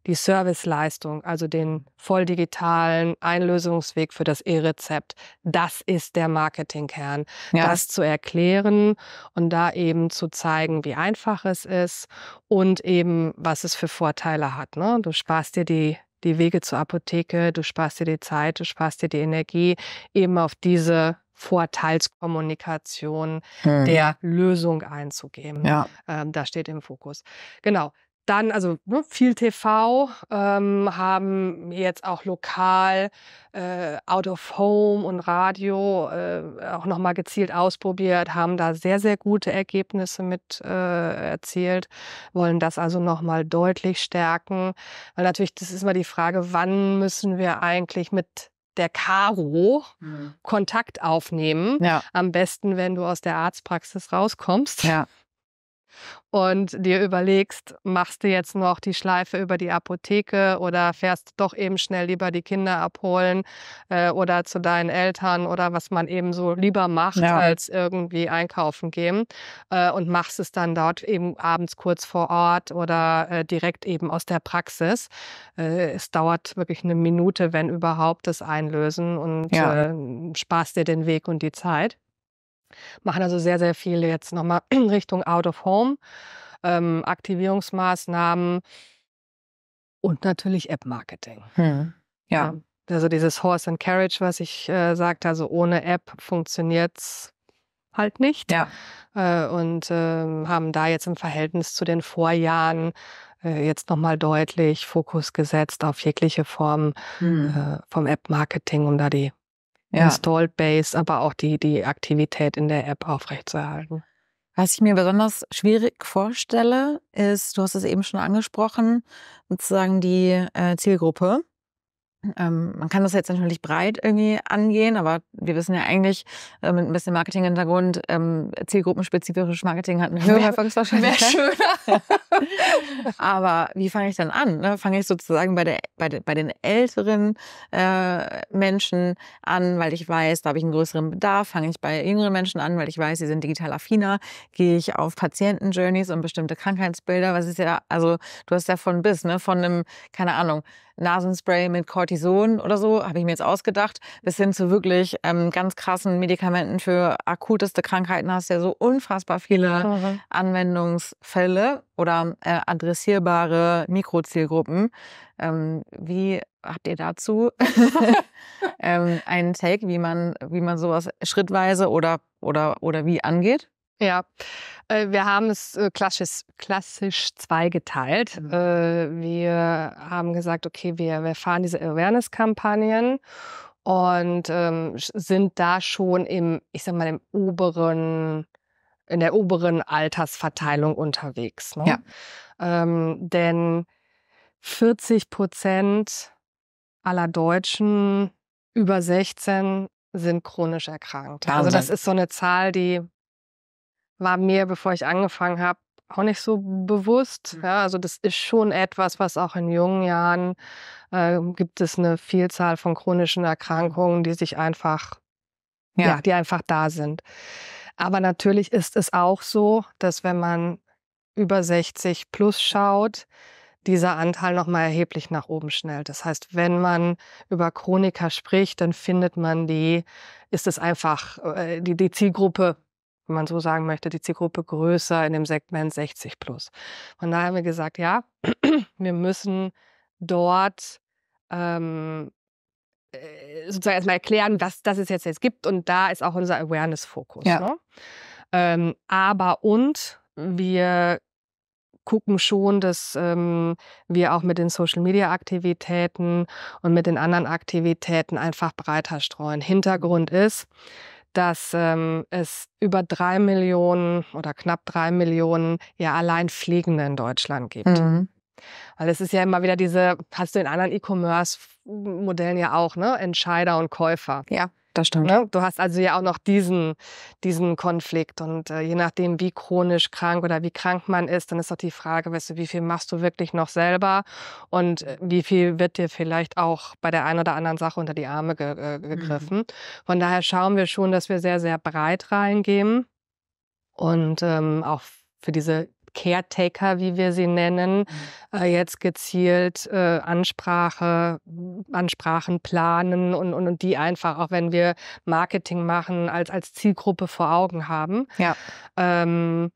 die Serviceleistung, also den voll digitalen Einlösungsweg für das E-Rezept, das ist der Marketingkern. Ja. Das zu erklären und da eben zu zeigen, wie einfach es ist und eben, was es für Vorteile hat. Ne? Du sparst dir die die Wege zur Apotheke, du sparst dir die Zeit, du sparst dir die Energie, eben auf diese Vorteilskommunikation hm. der Lösung einzugeben. Ja. Ähm, da steht im Fokus. Genau dann, also ne, viel TV, ähm, haben jetzt auch lokal äh, Out of Home und Radio äh, auch nochmal gezielt ausprobiert, haben da sehr, sehr gute Ergebnisse mit äh, erzielt, wollen das also nochmal deutlich stärken. Weil natürlich, das ist immer die Frage, wann müssen wir eigentlich mit der Karo mhm. Kontakt aufnehmen. Ja. Am besten, wenn du aus der Arztpraxis rauskommst. Ja und dir überlegst, machst du jetzt noch die Schleife über die Apotheke oder fährst doch eben schnell lieber die Kinder abholen äh, oder zu deinen Eltern oder was man eben so lieber macht, ja. als irgendwie einkaufen gehen äh, und machst es dann dort eben abends kurz vor Ort oder äh, direkt eben aus der Praxis. Äh, es dauert wirklich eine Minute, wenn überhaupt, das Einlösen und ja. Äh, sparst dir den Weg und die Zeit. Machen also sehr, sehr viel jetzt nochmal Richtung Out of Home, ähm, Aktivierungsmaßnahmen und natürlich App-Marketing. Hm. Ja. Also dieses Horse and Carriage, was ich äh, sagte, also ohne App funktioniert es halt nicht. Ja. Äh, und äh, haben da jetzt im Verhältnis zu den Vorjahren äh, jetzt nochmal deutlich Fokus gesetzt auf jegliche Form hm. Äh, vom App-Marketing, um da die ja. Installed Base, aber auch die, die Aktivität in der App aufrechtzuerhalten. Was ich mir besonders schwierig vorstelle, ist, du hast es eben schon angesprochen, sozusagen die äh, Zielgruppe. Ähm, man kann das jetzt natürlich breit irgendwie angehen, aber wir wissen ja eigentlich äh, mit ein bisschen Marketing-Hintergrund, ähm, zielgruppenspezifisches Marketing hat eine höhere Erfolgswahrscheinlichkeit. Wäre schöner. aber wie fange ich dann an? Ne? Fange ich sozusagen bei, der, bei, de, bei den älteren äh, Menschen an, weil ich weiß, da habe ich einen größeren Bedarf. Fange ich bei jüngeren Menschen an, weil ich weiß, sie sind digital affiner. Gehe ich auf Patienten-Journeys und bestimmte Krankheitsbilder. Was ist ja, also du hast ja von bis, ne? von einem, keine Ahnung, Nasenspray mit Cortison oder so, habe ich mir jetzt ausgedacht, bis hin zu wirklich ähm, ganz krassen Medikamenten für akuteste Krankheiten hast du ja so unfassbar viele mhm. Anwendungsfälle oder äh, adressierbare Mikrozielgruppen. Ähm, wie habt ihr dazu ähm, einen Take, wie man, wie man sowas schrittweise oder, oder, oder wie angeht? Ja, äh, wir haben es äh, klassisch, klassisch zweigeteilt. Mhm. Äh, wir haben gesagt, okay, wir, wir fahren diese Awareness-Kampagnen und ähm, sind da schon im, ich sag mal, im oberen, in der oberen Altersverteilung unterwegs. Ne? Ja. Ähm, denn 40 Prozent aller Deutschen über 16 sind chronisch erkrankt. Wahnsinn. Also das ist so eine Zahl, die war mir, bevor ich angefangen habe, auch nicht so bewusst. Mhm. Ja, also das ist schon etwas, was auch in jungen Jahren äh, gibt es eine Vielzahl von chronischen Erkrankungen, die sich einfach, ja. ja, die einfach da sind. Aber natürlich ist es auch so, dass wenn man über 60 plus schaut, dieser Anteil nochmal erheblich nach oben schnellt. Das heißt, wenn man über Chroniker spricht, dann findet man die, ist es einfach äh, die, die Zielgruppe wenn man so sagen möchte, die Zielgruppe größer in dem Segment 60 plus. Von daher haben wir gesagt, ja, wir müssen dort ähm, äh, sozusagen erstmal erklären, was das es jetzt, jetzt gibt. Und da ist auch unser Awareness-Fokus. Ja. Ne? Ähm, aber und wir gucken schon, dass ähm, wir auch mit den Social-Media-Aktivitäten und mit den anderen Aktivitäten einfach breiter streuen. Hintergrund ist, dass ähm, es über drei Millionen oder knapp drei Millionen ja allein Pflegende in Deutschland gibt. Mhm. Weil es ist ja immer wieder diese, hast du in anderen E-Commerce-Modellen ja auch, ne? Entscheider und Käufer. Ja. Das stimmt. Ne? Du hast also ja auch noch diesen, diesen Konflikt. Und äh, je nachdem, wie chronisch krank oder wie krank man ist, dann ist doch die Frage, weißt du, wie viel machst du wirklich noch selber und äh, wie viel wird dir vielleicht auch bei der einen oder anderen Sache unter die Arme ge äh, mhm. gegriffen. Mhm. Von daher schauen wir schon, dass wir sehr, sehr breit reingehen und ähm, auch für diese Caretaker, wie wir sie nennen, mhm. äh, jetzt gezielt äh, Ansprache, Ansprachen planen und, und, und die einfach, auch wenn wir Marketing machen, als, als Zielgruppe vor Augen haben. Ja. Ähm,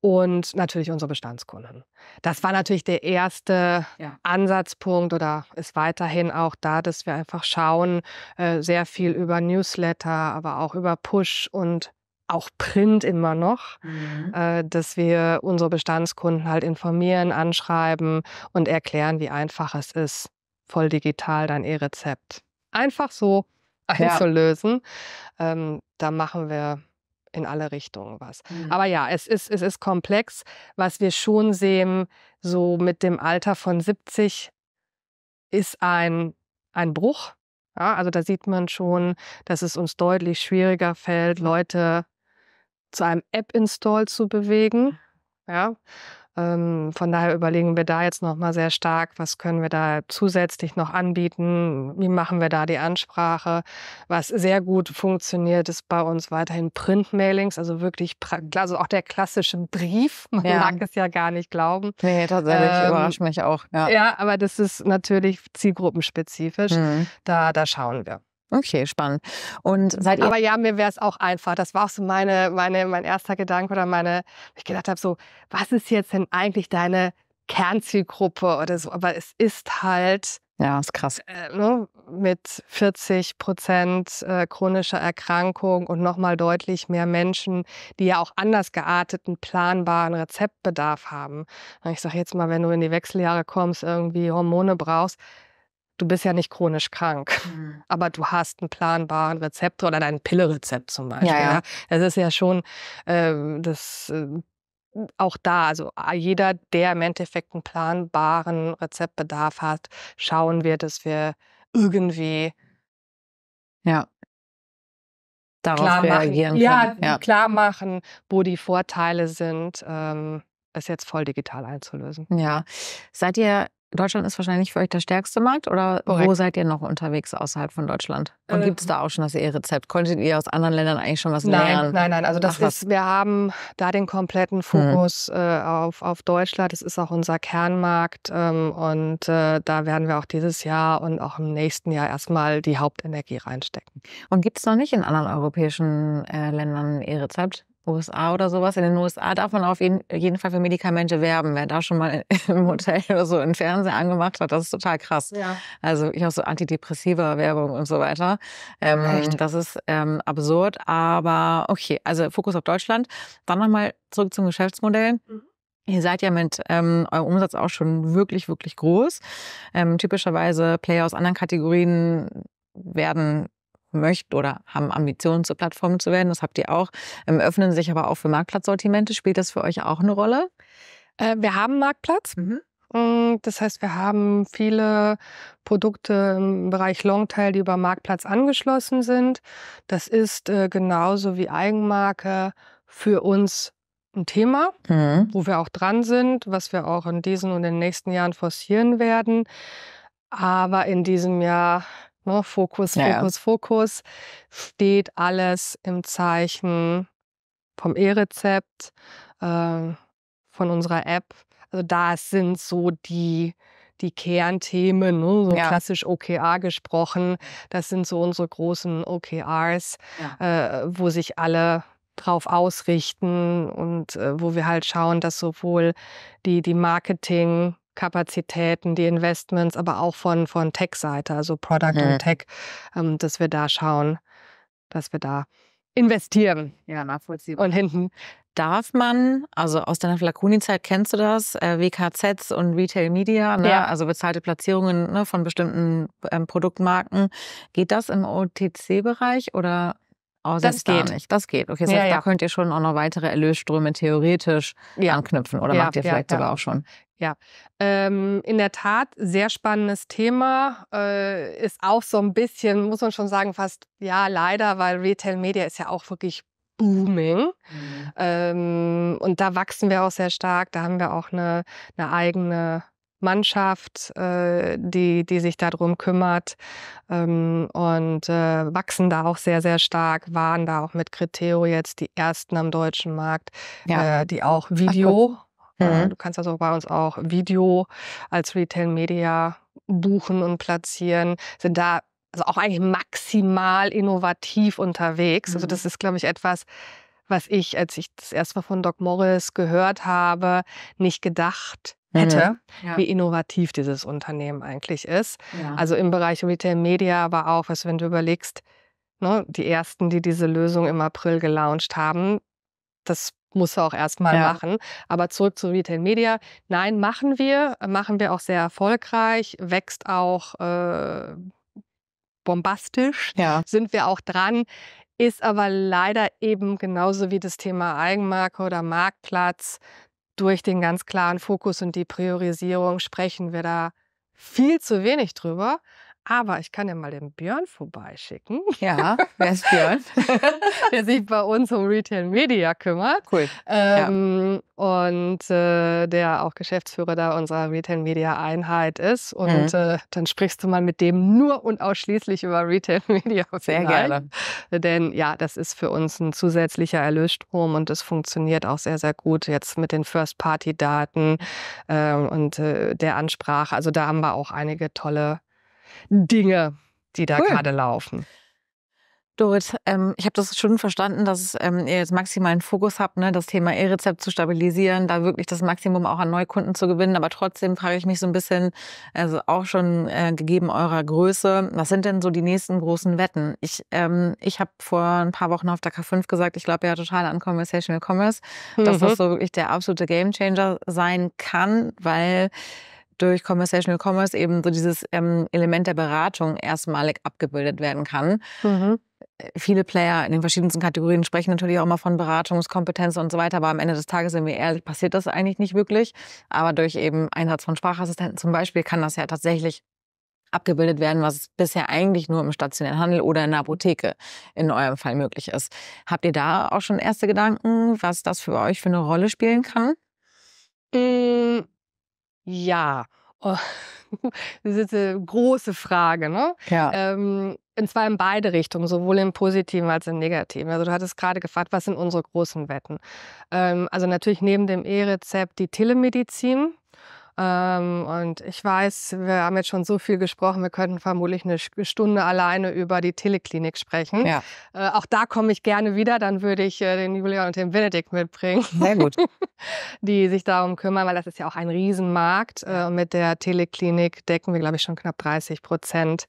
und natürlich unsere Bestandskunden. Das war natürlich der erste ja. Ansatzpunkt oder ist weiterhin auch da, dass wir einfach schauen, äh, sehr viel über Newsletter, aber auch über Push und auch Print immer noch, mhm. äh, dass wir unsere Bestandskunden halt informieren, anschreiben und erklären, wie einfach es ist, voll digital dein e Rezept einfach so einzulösen. Ja. Ähm, da machen wir in alle Richtungen was. Mhm. Aber ja, es ist, es ist komplex. Was wir schon sehen, so mit dem Alter von 70 ist ein, ein Bruch. Ja, also da sieht man schon, dass es uns deutlich schwieriger fällt, Leute zu einem App-Install zu bewegen. Mhm. Ja. Ähm, von daher überlegen wir da jetzt nochmal sehr stark, was können wir da zusätzlich noch anbieten, wie machen wir da die Ansprache. Was sehr gut funktioniert, ist bei uns weiterhin Printmailings, also wirklich, also auch der klassische Brief. Man ja. mag es ja gar nicht glauben. Nee, tatsächlich, ähm, überrascht mich auch. Ja. ja. aber das ist natürlich zielgruppenspezifisch. Mhm. Da, da schauen wir. Okay, spannend. Und seid ihr Aber ja, mir wäre es auch einfach. Das war auch so meine, meine, mein erster Gedanke oder meine, ich gedacht habe, so, was ist jetzt denn eigentlich deine Kernzielgruppe oder so? Aber es ist halt. Ja, ist krass. Äh, ne, mit 40 Prozent äh, chronischer Erkrankung und nochmal deutlich mehr Menschen, die ja auch anders gearteten, planbaren Rezeptbedarf haben. Ich sage jetzt mal, wenn du in die Wechseljahre kommst, irgendwie Hormone brauchst, du bist ja nicht chronisch krank, mhm. aber du hast einen planbaren Rezept oder dein Pillerezept zum Beispiel. Ja, ja. Das ist ja schon äh, das. Äh, auch da, also ah, jeder, der im Endeffekt einen planbaren Rezeptbedarf hat, schauen wir, dass wir irgendwie ja. darauf klar reagieren machen, können. Ja, ja, klar machen, wo die Vorteile sind. Ähm, ist jetzt voll digital einzulösen. Ja. Seid ihr Deutschland ist wahrscheinlich für euch der stärkste Markt oder Korrekt. wo seid ihr noch unterwegs außerhalb von Deutschland? Und ähm, gibt es da auch schon das E-Rezept? Konntet ihr aus anderen Ländern eigentlich schon was nein, lernen? Nein, nein, also das Ach, ist, wir haben da den kompletten hm. Fokus mhm. äh, auf, auf Deutschland. Das ist auch unser Kernmarkt ähm, und äh, da werden wir auch dieses Jahr und auch im nächsten Jahr erstmal die Hauptenergie reinstecken. Und gibt es noch nicht in anderen europäischen äh, Ländern ein E-Rezept? USA oder sowas. In den USA darf man auf jeden, Fall für Medikamente werben. Wer da schon mal im Hotel oder so im Fernseher angemacht hat, das ist total krass. Ja. Also ich auch so antidepressiva Werbung und so weiter. Ähm, Echt? Das ist ähm, absurd, aber okay. Also Fokus auf Deutschland. Dann nochmal zurück zum Geschäftsmodell. Mhm. Ihr seid ja mit ähm, eurem Umsatz auch schon wirklich, wirklich groß. Ähm, typischerweise Player aus anderen Kategorien werden möchten oder haben Ambitionen, zur Plattform zu werden. Das habt ihr auch. Ähm, öffnen sich aber auch für Marktplatzsortimente. Spielt das für euch auch eine Rolle? Äh, wir haben Marktplatz. Mhm. Mm, das heißt, wir haben viele Produkte im Bereich Longtail, die über Marktplatz angeschlossen sind. Das ist äh, genauso wie Eigenmarke für uns ein Thema, mhm. wo wir auch dran sind, was wir auch in diesen und in den nächsten Jahren forcieren werden. Aber in diesem Jahr Ne, Fokus, Fokus, ja. Fokus steht alles im Zeichen vom E-Rezept, äh, von unserer App. Also das sind so die, die Kernthemen, ne? so ja. klassisch OKR gesprochen. Das sind so unsere großen OKRs, äh, wo sich alle drauf ausrichten und äh, wo wir halt schauen, dass sowohl die, die Marketing- Kapazitäten, die Investments, aber auch von, von Tech-Seite, also Product mhm. und Tech, ähm, dass wir da schauen, dass wir da investieren. Ja, nachvollziehbar. Und hinten darf man, also aus deiner Flaconi-Zeit kennst du das, äh, WKZs und Retail Media, ne? ja. also bezahlte Platzierungen ne, von bestimmten ähm, Produktmarken. Geht das im OTC-Bereich oder Oh, das geht. nicht. Das geht. Okay, das ja, heißt, ja. da könnt ihr schon auch noch weitere Erlösströme theoretisch ja. anknüpfen oder macht ihr vielleicht sogar auch schon. Ja, ähm, in der Tat, sehr spannendes Thema. Äh, ist auch so ein bisschen, muss man schon sagen, fast, ja, leider, weil Retail Media ist ja auch wirklich booming. Mhm. Ähm, und da wachsen wir auch sehr stark. Da haben wir auch eine, eine eigene Mannschaft, äh, die, die sich darum kümmert ähm, und äh, wachsen da auch sehr, sehr stark, waren da auch mit Criteo jetzt die ersten am deutschen Markt, ja. äh, die auch Video äh, mhm. Du kannst also bei uns auch Video als Retail Media buchen und platzieren. Sind da also auch eigentlich maximal innovativ unterwegs. Also mhm. Also das ist, glaube ich, etwas, was ich, als ich das erste Mal von Doc Morris gehört habe, nicht gedacht mhm. hätte, mhm. ja. wie innovativ dieses Unternehmen eigentlich ist. Ja. Also im Bereich Retail Media, aber auch, also wenn du überlegst, ne, die ersten, die diese Lösung im April gelauncht haben, das muss er auch erstmal ja. machen. Aber zurück zu Retail Media. Nein, machen wir, machen wir auch sehr erfolgreich, wächst auch äh, bombastisch, ja. sind wir auch dran. Ist aber leider eben genauso wie das Thema Eigenmarke oder Marktplatz durch den ganz klaren Fokus und die Priorisierung sprechen wir da viel zu wenig drüber. Aber ich kann ja mal den Björn vorbeischicken. Ja, wer ist Björn? der sich bei uns um Retail Media kümmert. Cool. Ähm, ja. Und äh, der auch Geschäftsführer da unserer Retail Media Einheit ist. Und mhm. äh, dann sprichst du mal mit dem nur und ausschließlich über Retail Media. Sehr vielleicht. gerne. Denn ja, das ist für uns ein zusätzlicher Erlösstrom und das funktioniert auch sehr, sehr gut jetzt mit den First-Party-Daten ähm, äh, und der Ansprache. Also da haben wir auch einige tolle Dinge, die da cool. gerade laufen. Dorit, ähm, ich habe das schon verstanden, dass ähm, ihr jetzt maximalen Fokus habt, ne, das Thema E-Rezept zu stabilisieren, da wirklich das Maximum auch an Neukunden zu gewinnen. Aber trotzdem frage ich mich so ein bisschen, also auch schon äh, gegeben eurer Größe, was sind denn so die nächsten großen Wetten? Ich, ähm, ich habe vor ein paar Wochen auf der K5 gesagt, ich glaube ja total an Conversational Commerce, mhm. dass das mhm. so wirklich der absolute Gamechanger sein kann, weil durch Conversational Commerce eben so dieses ähm, Element der Beratung erstmalig abgebildet werden kann. Mhm. Äh, viele Player in den verschiedensten Kategorien sprechen natürlich auch immer von Beratungskompetenz und so weiter, aber am Ende des Tages, sind wir ehrlich, passiert das eigentlich nicht wirklich. Aber durch eben Einsatz von Sprachassistenten zum Beispiel kann das ja tatsächlich abgebildet werden, was bisher eigentlich nur im stationären Handel oder in der Apotheke in eurem Fall möglich ist. Habt ihr da auch schon erste Gedanken, was das für euch für eine Rolle spielen kann? Mm, ja. Oh, das ist eine große Frage, ne? Ja. Ähm, und zwar in beide Richtungen, sowohl im Positiven als im Negativen. Also du hattest gerade gefragt, was sind unsere großen Wetten? Ähm, also natürlich neben dem E-Rezept die Telemedizin, ähm, und ich weiß, wir haben jetzt schon so viel gesprochen, wir könnten vermutlich eine Stunde alleine über die Teleklinik sprechen. Ja. Äh, auch da komme ich gerne wieder, dann würde ich äh, den Julian und den Benedikt mitbringen. Sehr gut. die sich darum kümmern, weil das ist ja auch ein Riesenmarkt. Äh, mit der Teleklinik decken wir, glaube ich, schon knapp 30 Prozent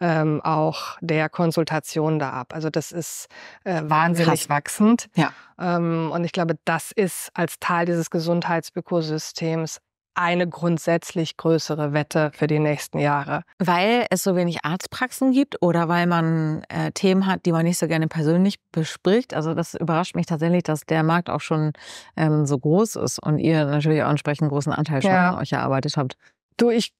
ähm, auch der Konsultationen da ab. Also das ist äh, wahnsinnig Krass. wachsend. Ja. Ähm, und ich glaube, das ist als Teil dieses Gesundheitsökosystems eine grundsätzlich größere Wette für die nächsten Jahre. Weil es so wenig Arztpraxen gibt oder weil man äh, Themen hat, die man nicht so gerne persönlich bespricht. Also das überrascht mich tatsächlich, dass der Markt auch schon ähm, so groß ist und ihr natürlich auch entsprechend großen Anteil schon ja. an euch erarbeitet habt. Du, ich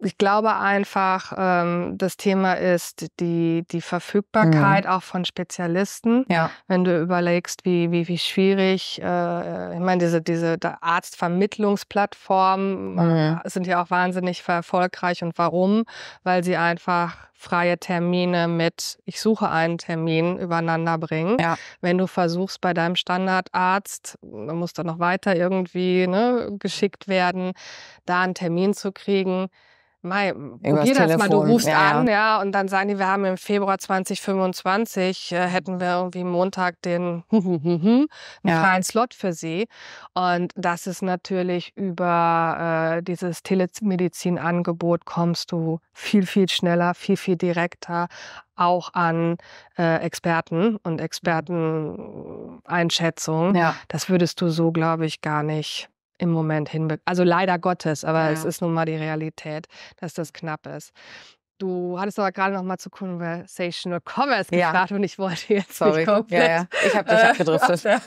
ich glaube einfach, ähm, das Thema ist die, die mhm. Verfügbarkeit mhm. auch von Spezialisten. Ja. Wenn du überlegst, wie, wie, wie schwierig, äh, ich meine, diese, diese Arztvermittlungsplattformen äh, mhm. sind ja auch wahnsinnig erfolgreich. Und warum? Weil sie einfach freie Termine mit ich suche einen Termin übereinander bringen. Ja. Wenn du versuchst bei deinem Standardarzt, dann muss da noch weiter irgendwie ne, geschickt werden, da einen Termin zu kriegen Mai, probier das Telefon. mal, du rufst ja, an, ja, und dann sagen die, wir haben im Februar 2025, äh, hätten wir irgendwie Montag den einen ja. freien Slot für sie. Und das ist natürlich über äh, dieses Telemedizinangebot kommst du viel, viel schneller, viel, viel direkter auch an äh, Experten und Experteneinschätzungen. Ja. Das würdest du so, glaube ich, gar nicht im Moment hinbekommen. Also leider Gottes, aber ja. es ist nun mal die Realität, dass das knapp ist. Du hattest aber gerade noch mal zu Conversational Commerce ja. gefragt und ich wollte jetzt Sorry. nicht komplett... Ja, ja. Ich habe dich äh, abgedriftet.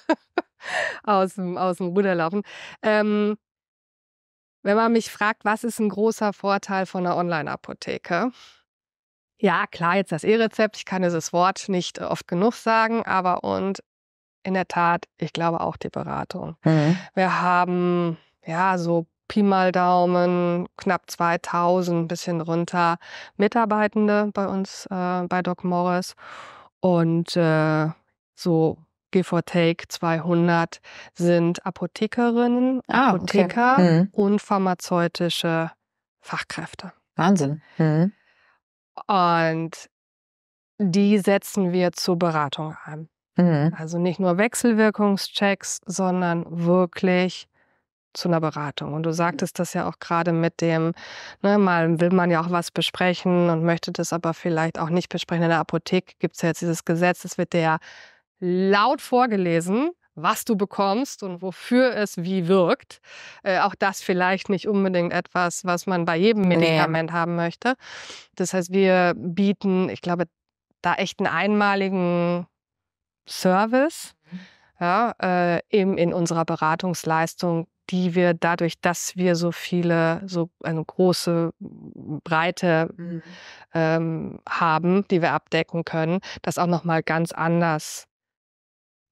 Aus, dem, aus dem Ruder laufen. Ähm, wenn man mich fragt, was ist ein großer Vorteil von einer Online-Apotheke? Ja, klar, jetzt das E-Rezept. Ich kann dieses Wort nicht oft genug sagen, aber und in der Tat, ich glaube auch die Beratung. Mhm. Wir haben ja so Pi mal Daumen, knapp 2000, ein bisschen runter, Mitarbeitende bei uns äh, bei Doc Morris und äh, so give or take 200 sind Apothekerinnen, ah, Apotheker okay. mhm. und pharmazeutische Fachkräfte. Wahnsinn. Mhm. Und die setzen wir zur Beratung ein. Mhm. Also nicht nur Wechselwirkungschecks, sondern wirklich zu einer Beratung. Und du sagtest das ja auch gerade mit dem, ne, mal will man ja auch was besprechen und möchte das aber vielleicht auch nicht besprechen. In der Apotheke gibt es ja jetzt dieses Gesetz, es wird dir laut vorgelesen, was du bekommst und wofür es wie wirkt. Äh, auch das vielleicht nicht unbedingt etwas, was man bei jedem Medikament nee. haben möchte. Das heißt, wir bieten, ich glaube, da echt einen einmaligen Service mhm. ja, äh, eben in unserer Beratungsleistung, die wir dadurch, dass wir so viele, so eine große Breite mhm. ähm, haben, die wir abdecken können, das auch nochmal ganz anders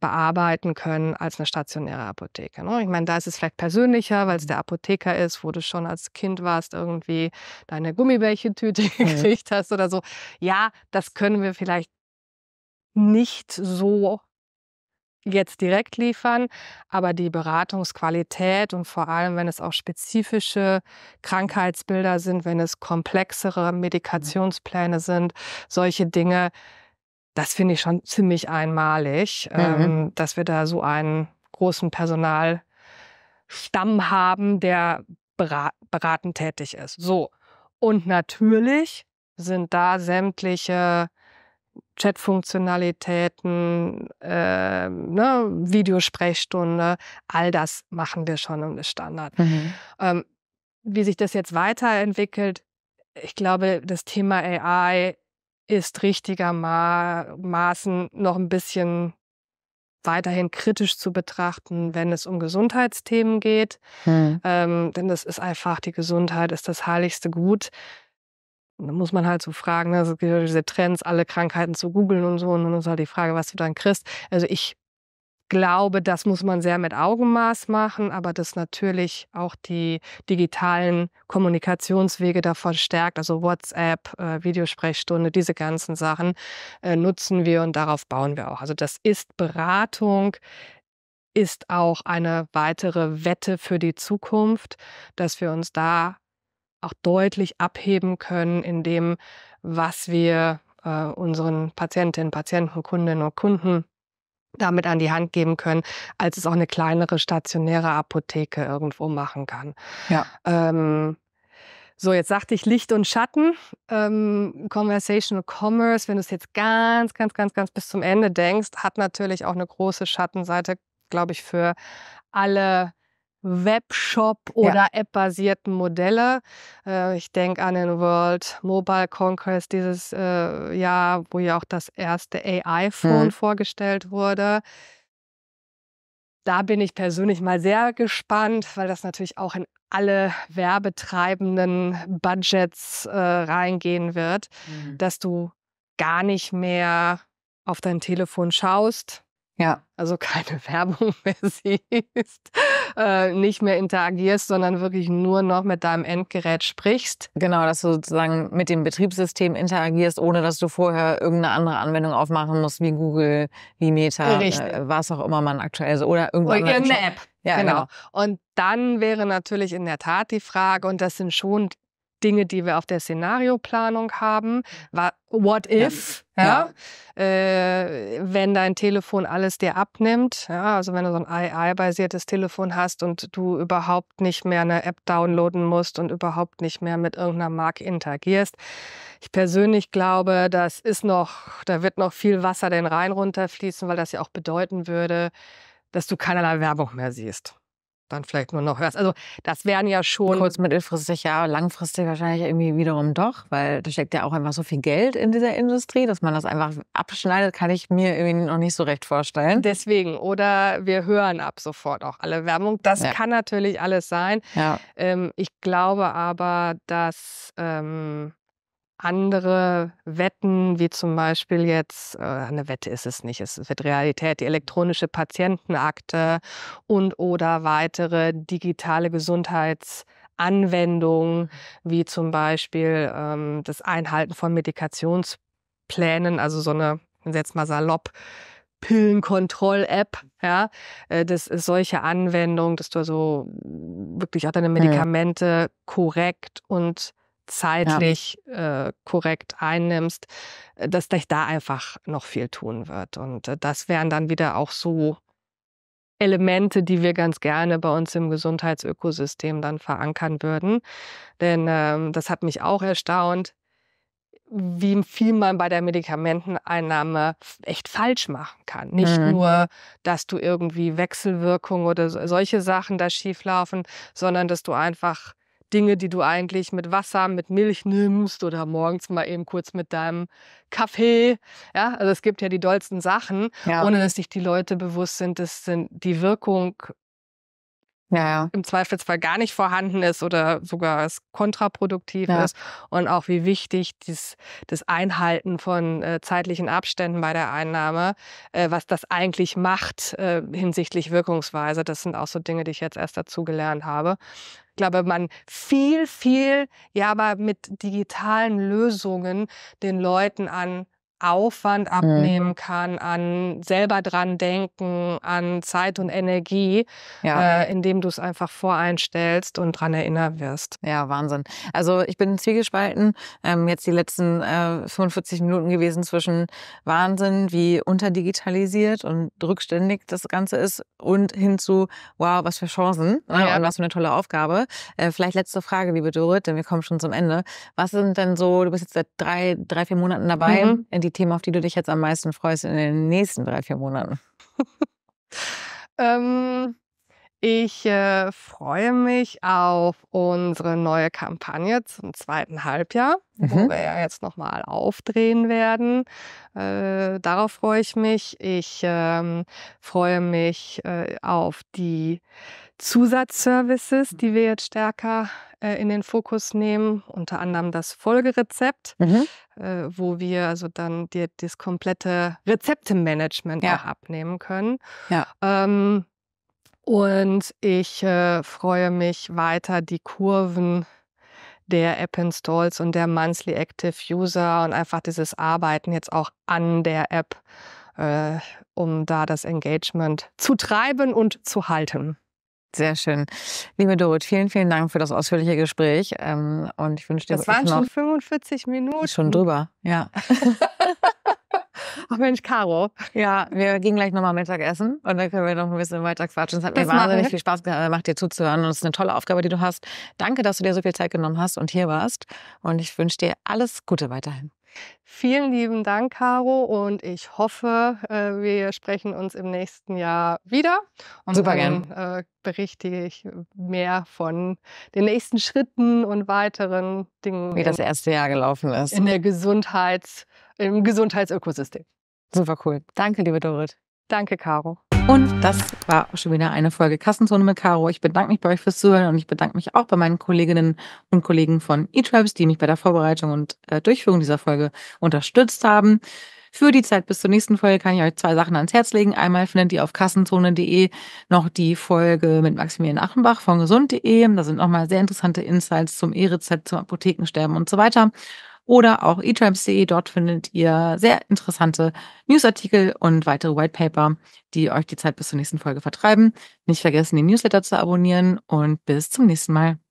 bearbeiten können als eine stationäre Apotheke. Ne? Ich meine, da ist es vielleicht persönlicher, weil es mhm. der Apotheker ist, wo du schon als Kind warst, irgendwie deine Gummibärchentüte ja. gekriegt hast oder so. Ja, das können wir vielleicht nicht so jetzt direkt liefern, aber die Beratungsqualität und vor allem, wenn es auch spezifische Krankheitsbilder sind, wenn es komplexere mhm. Medikationspläne sind, solche Dinge, das finde ich schon ziemlich einmalig, mhm. ähm, dass wir da so einen großen Personalstamm haben, der beratend tätig ist. So. Und natürlich sind da sämtliche Chat-Funktionalitäten, äh, ne, Videosprechstunde, all das machen wir schon im Standard. Mhm. Ähm, wie sich das jetzt weiterentwickelt, ich glaube, das Thema AI ist richtigermaßen noch ein bisschen weiterhin kritisch zu betrachten, wenn es um Gesundheitsthemen geht. Mhm. Ähm, denn das ist einfach, die Gesundheit ist das heiligste Gut da muss man halt so fragen, ne? Also, es diese Trends, alle Krankheiten zu googeln und so. Und dann ist halt die Frage, was du dann kriegst. Also ich glaube, das muss man sehr mit Augenmaß machen, aber das natürlich auch die digitalen Kommunikationswege davon stärkt, also WhatsApp, äh, Videosprechstunde, diese ganzen Sachen äh, nutzen wir und darauf bauen wir auch. Also das ist Beratung, ist auch eine weitere Wette für die Zukunft, dass wir uns da auch deutlich abheben können in dem, was wir äh, unseren Patientinnen, Patienten, Kundinnen und Kunden damit an die Hand geben können, als es auch eine kleinere stationäre Apotheke irgendwo machen kann. Ja. Ähm, so, jetzt sagte ich Licht und Schatten, ähm, Conversational Commerce, wenn du es jetzt ganz, ganz, ganz, ganz bis zum Ende denkst, hat natürlich auch eine große Schattenseite, glaube ich, für alle Webshop oder ja. App-basierten Modelle. Äh, ich denke an den World Mobile Congress dieses äh, Jahr, wo ja auch das erste AI-Phone mhm. vorgestellt wurde. Da bin ich persönlich mal sehr gespannt, weil das natürlich auch in alle werbetreibenden Budgets äh, reingehen wird, mhm. dass du gar nicht mehr auf dein Telefon schaust, ja. Also keine Werbung mehr siehst, äh, nicht mehr interagierst, sondern wirklich nur noch mit deinem Endgerät sprichst. Genau, dass du sozusagen mit dem Betriebssystem interagierst, ohne dass du vorher irgendeine andere Anwendung aufmachen musst, wie Google, wie Meta, äh, was auch immer man aktuell so oder irgendeine, oder irgendeine App. Ja, genau. genau. Und dann wäre natürlich in der Tat die Frage, und das sind schon Dinge, die wir auf der Szenarioplanung haben. What if, ja. ja. Äh, wenn dein Telefon alles dir abnimmt, ja, also wenn du so ein AI-basiertes Telefon hast und du überhaupt nicht mehr eine App downloaden musst und überhaupt nicht mehr mit irgendeiner Marke interagierst. Ich persönlich glaube, das ist noch, da wird noch viel Wasser den Rhein runterfließen, weil das ja auch bedeuten würde, dass du keinerlei Werbung mehr siehst dann vielleicht nur noch hörst. Also das wären ja schon. Kurz, mittelfristig, ja, langfristig wahrscheinlich irgendwie wiederum doch, weil da steckt ja auch einfach so viel Geld in dieser Industrie, dass man das einfach abschneidet, kann ich mir irgendwie noch nicht so recht vorstellen. Deswegen, oder wir hören ab sofort auch alle Werbung. Das ja. kann natürlich alles sein. Ja. Ähm, ich glaube aber, dass. Ähm, andere Wetten, wie zum Beispiel jetzt, äh, eine Wette ist es nicht, es wird Realität, die elektronische Patientenakte und oder weitere digitale Gesundheitsanwendungen, wie zum Beispiel ähm, das Einhalten von Medikationsplänen, also so eine, jetzt mal salopp, Pillenkontroll-App, ja, äh, das ist solche Anwendung, dass du also wirklich auch deine Medikamente ja. korrekt und zeitlich ja. äh, korrekt einnimmst, äh, dass dich da einfach noch viel tun wird. Und äh, das wären dann wieder auch so Elemente, die wir ganz gerne bei uns im Gesundheitsökosystem dann verankern würden. Denn ähm, das hat mich auch erstaunt, wie viel man bei der Medikamenteneinnahme echt falsch machen kann. Nicht mhm. nur, dass du irgendwie Wechselwirkungen oder solche Sachen da schieflaufen, sondern dass du einfach Dinge, die du eigentlich mit Wasser, mit Milch nimmst oder morgens mal eben kurz mit deinem Kaffee. Ja, also es gibt ja die dollsten Sachen, ja. ohne dass sich die Leute bewusst sind, dass die Wirkung ja. im Zweifelsfall gar nicht vorhanden ist oder sogar es kontraproduktiv ja. ist und auch wie wichtig dies, das Einhalten von äh, zeitlichen Abständen bei der Einnahme, äh, was das eigentlich macht äh, hinsichtlich Wirkungsweise. Das sind auch so Dinge, die ich jetzt erst dazu gelernt habe glaube, man viel, viel, ja, aber mit digitalen Lösungen den Leuten an Aufwand mhm. abnehmen mhm. kann, an selber dran denken, an Zeit und Energie, ja. äh, indem du es einfach voreinstellst und dran erinnern wirst. Ja, Wahnsinn. Also ich bin zwiegespalten, ähm, jetzt die letzten äh, 45 Minuten gewesen zwischen Wahnsinn, wie unterdigitalisiert und rückständig das Ganze ist und hin zu, wow, was für Chancen ne, ja. und was für eine tolle Aufgabe. Äh, vielleicht letzte Frage, liebe Dorit, denn wir kommen schon zum Ende. Was sind denn so, du bist jetzt seit drei, drei vier Monaten dabei, mhm. in die die Themen, auf die du dich jetzt am meisten freust in den nächsten drei, vier Monaten? ähm, ich äh, freue mich auf unsere neue Kampagne zum zweiten Halbjahr, mhm. wo wir ja jetzt nochmal aufdrehen werden. Äh, darauf freue ich mich. Ich ähm, freue mich äh, auf die Zusatzservices, die wir jetzt stärker äh, in den Fokus nehmen, unter anderem das Folgerezept, mhm. äh, wo wir also dann dir das komplette Rezeptemanagement ja. auch abnehmen können. Ja. Ähm, und ich äh, freue mich weiter, die Kurven der App Installs und der Monthly Active User und einfach dieses Arbeiten jetzt auch an der App, äh, um da das Engagement zu treiben und zu halten. Sehr schön. Liebe Dorit, vielen, vielen Dank für das ausführliche Gespräch. Ähm, und ich wünsche dir. Das waren schon 45 Minuten. Schon drüber, ja. Ach Mensch, Caro. Ja, wir gehen gleich nochmal Mittagessen und dann können wir noch ein bisschen weiter quatschen. Es hat das mir wahnsinnig wir. viel Spaß gemacht, dir zuzuhören. Und es ist eine tolle Aufgabe, die du hast. Danke, dass du dir so viel Zeit genommen hast und hier warst. Und ich wünsche dir alles Gute weiterhin. Vielen lieben Dank, Caro, und ich hoffe, äh, wir sprechen uns im nächsten Jahr wieder. Und Super dann, gern. Äh, berichte ich äh, mehr von den nächsten Schritten und weiteren Dingen. Wie das erste Jahr gelaufen ist. In der Gesundheits, im Gesundheitsökosystem. Super cool. Danke, liebe Dorit. Danke, Caro. Und das war schon wieder eine Folge Kassenzone mit Caro. Ich bedanke mich bei euch fürs Zuhören und ich bedanke mich auch bei meinen Kolleginnen und Kollegen von eTribes, die mich bei der Vorbereitung und äh, Durchführung dieser Folge unterstützt haben. Für die Zeit bis zur nächsten Folge kann ich euch zwei Sachen ans Herz legen. Einmal findet ihr auf kassenzone.de noch die Folge mit Maximilian Achenbach von gesund.de. Da sind nochmal sehr interessante Insights zum E-Rezept, zum Apothekensterben und so weiter oder auch eTribes.de. Dort findet ihr sehr interessante Newsartikel und weitere Whitepaper, die euch die Zeit bis zur nächsten Folge vertreiben. Nicht vergessen, den Newsletter zu abonnieren und bis zum nächsten Mal.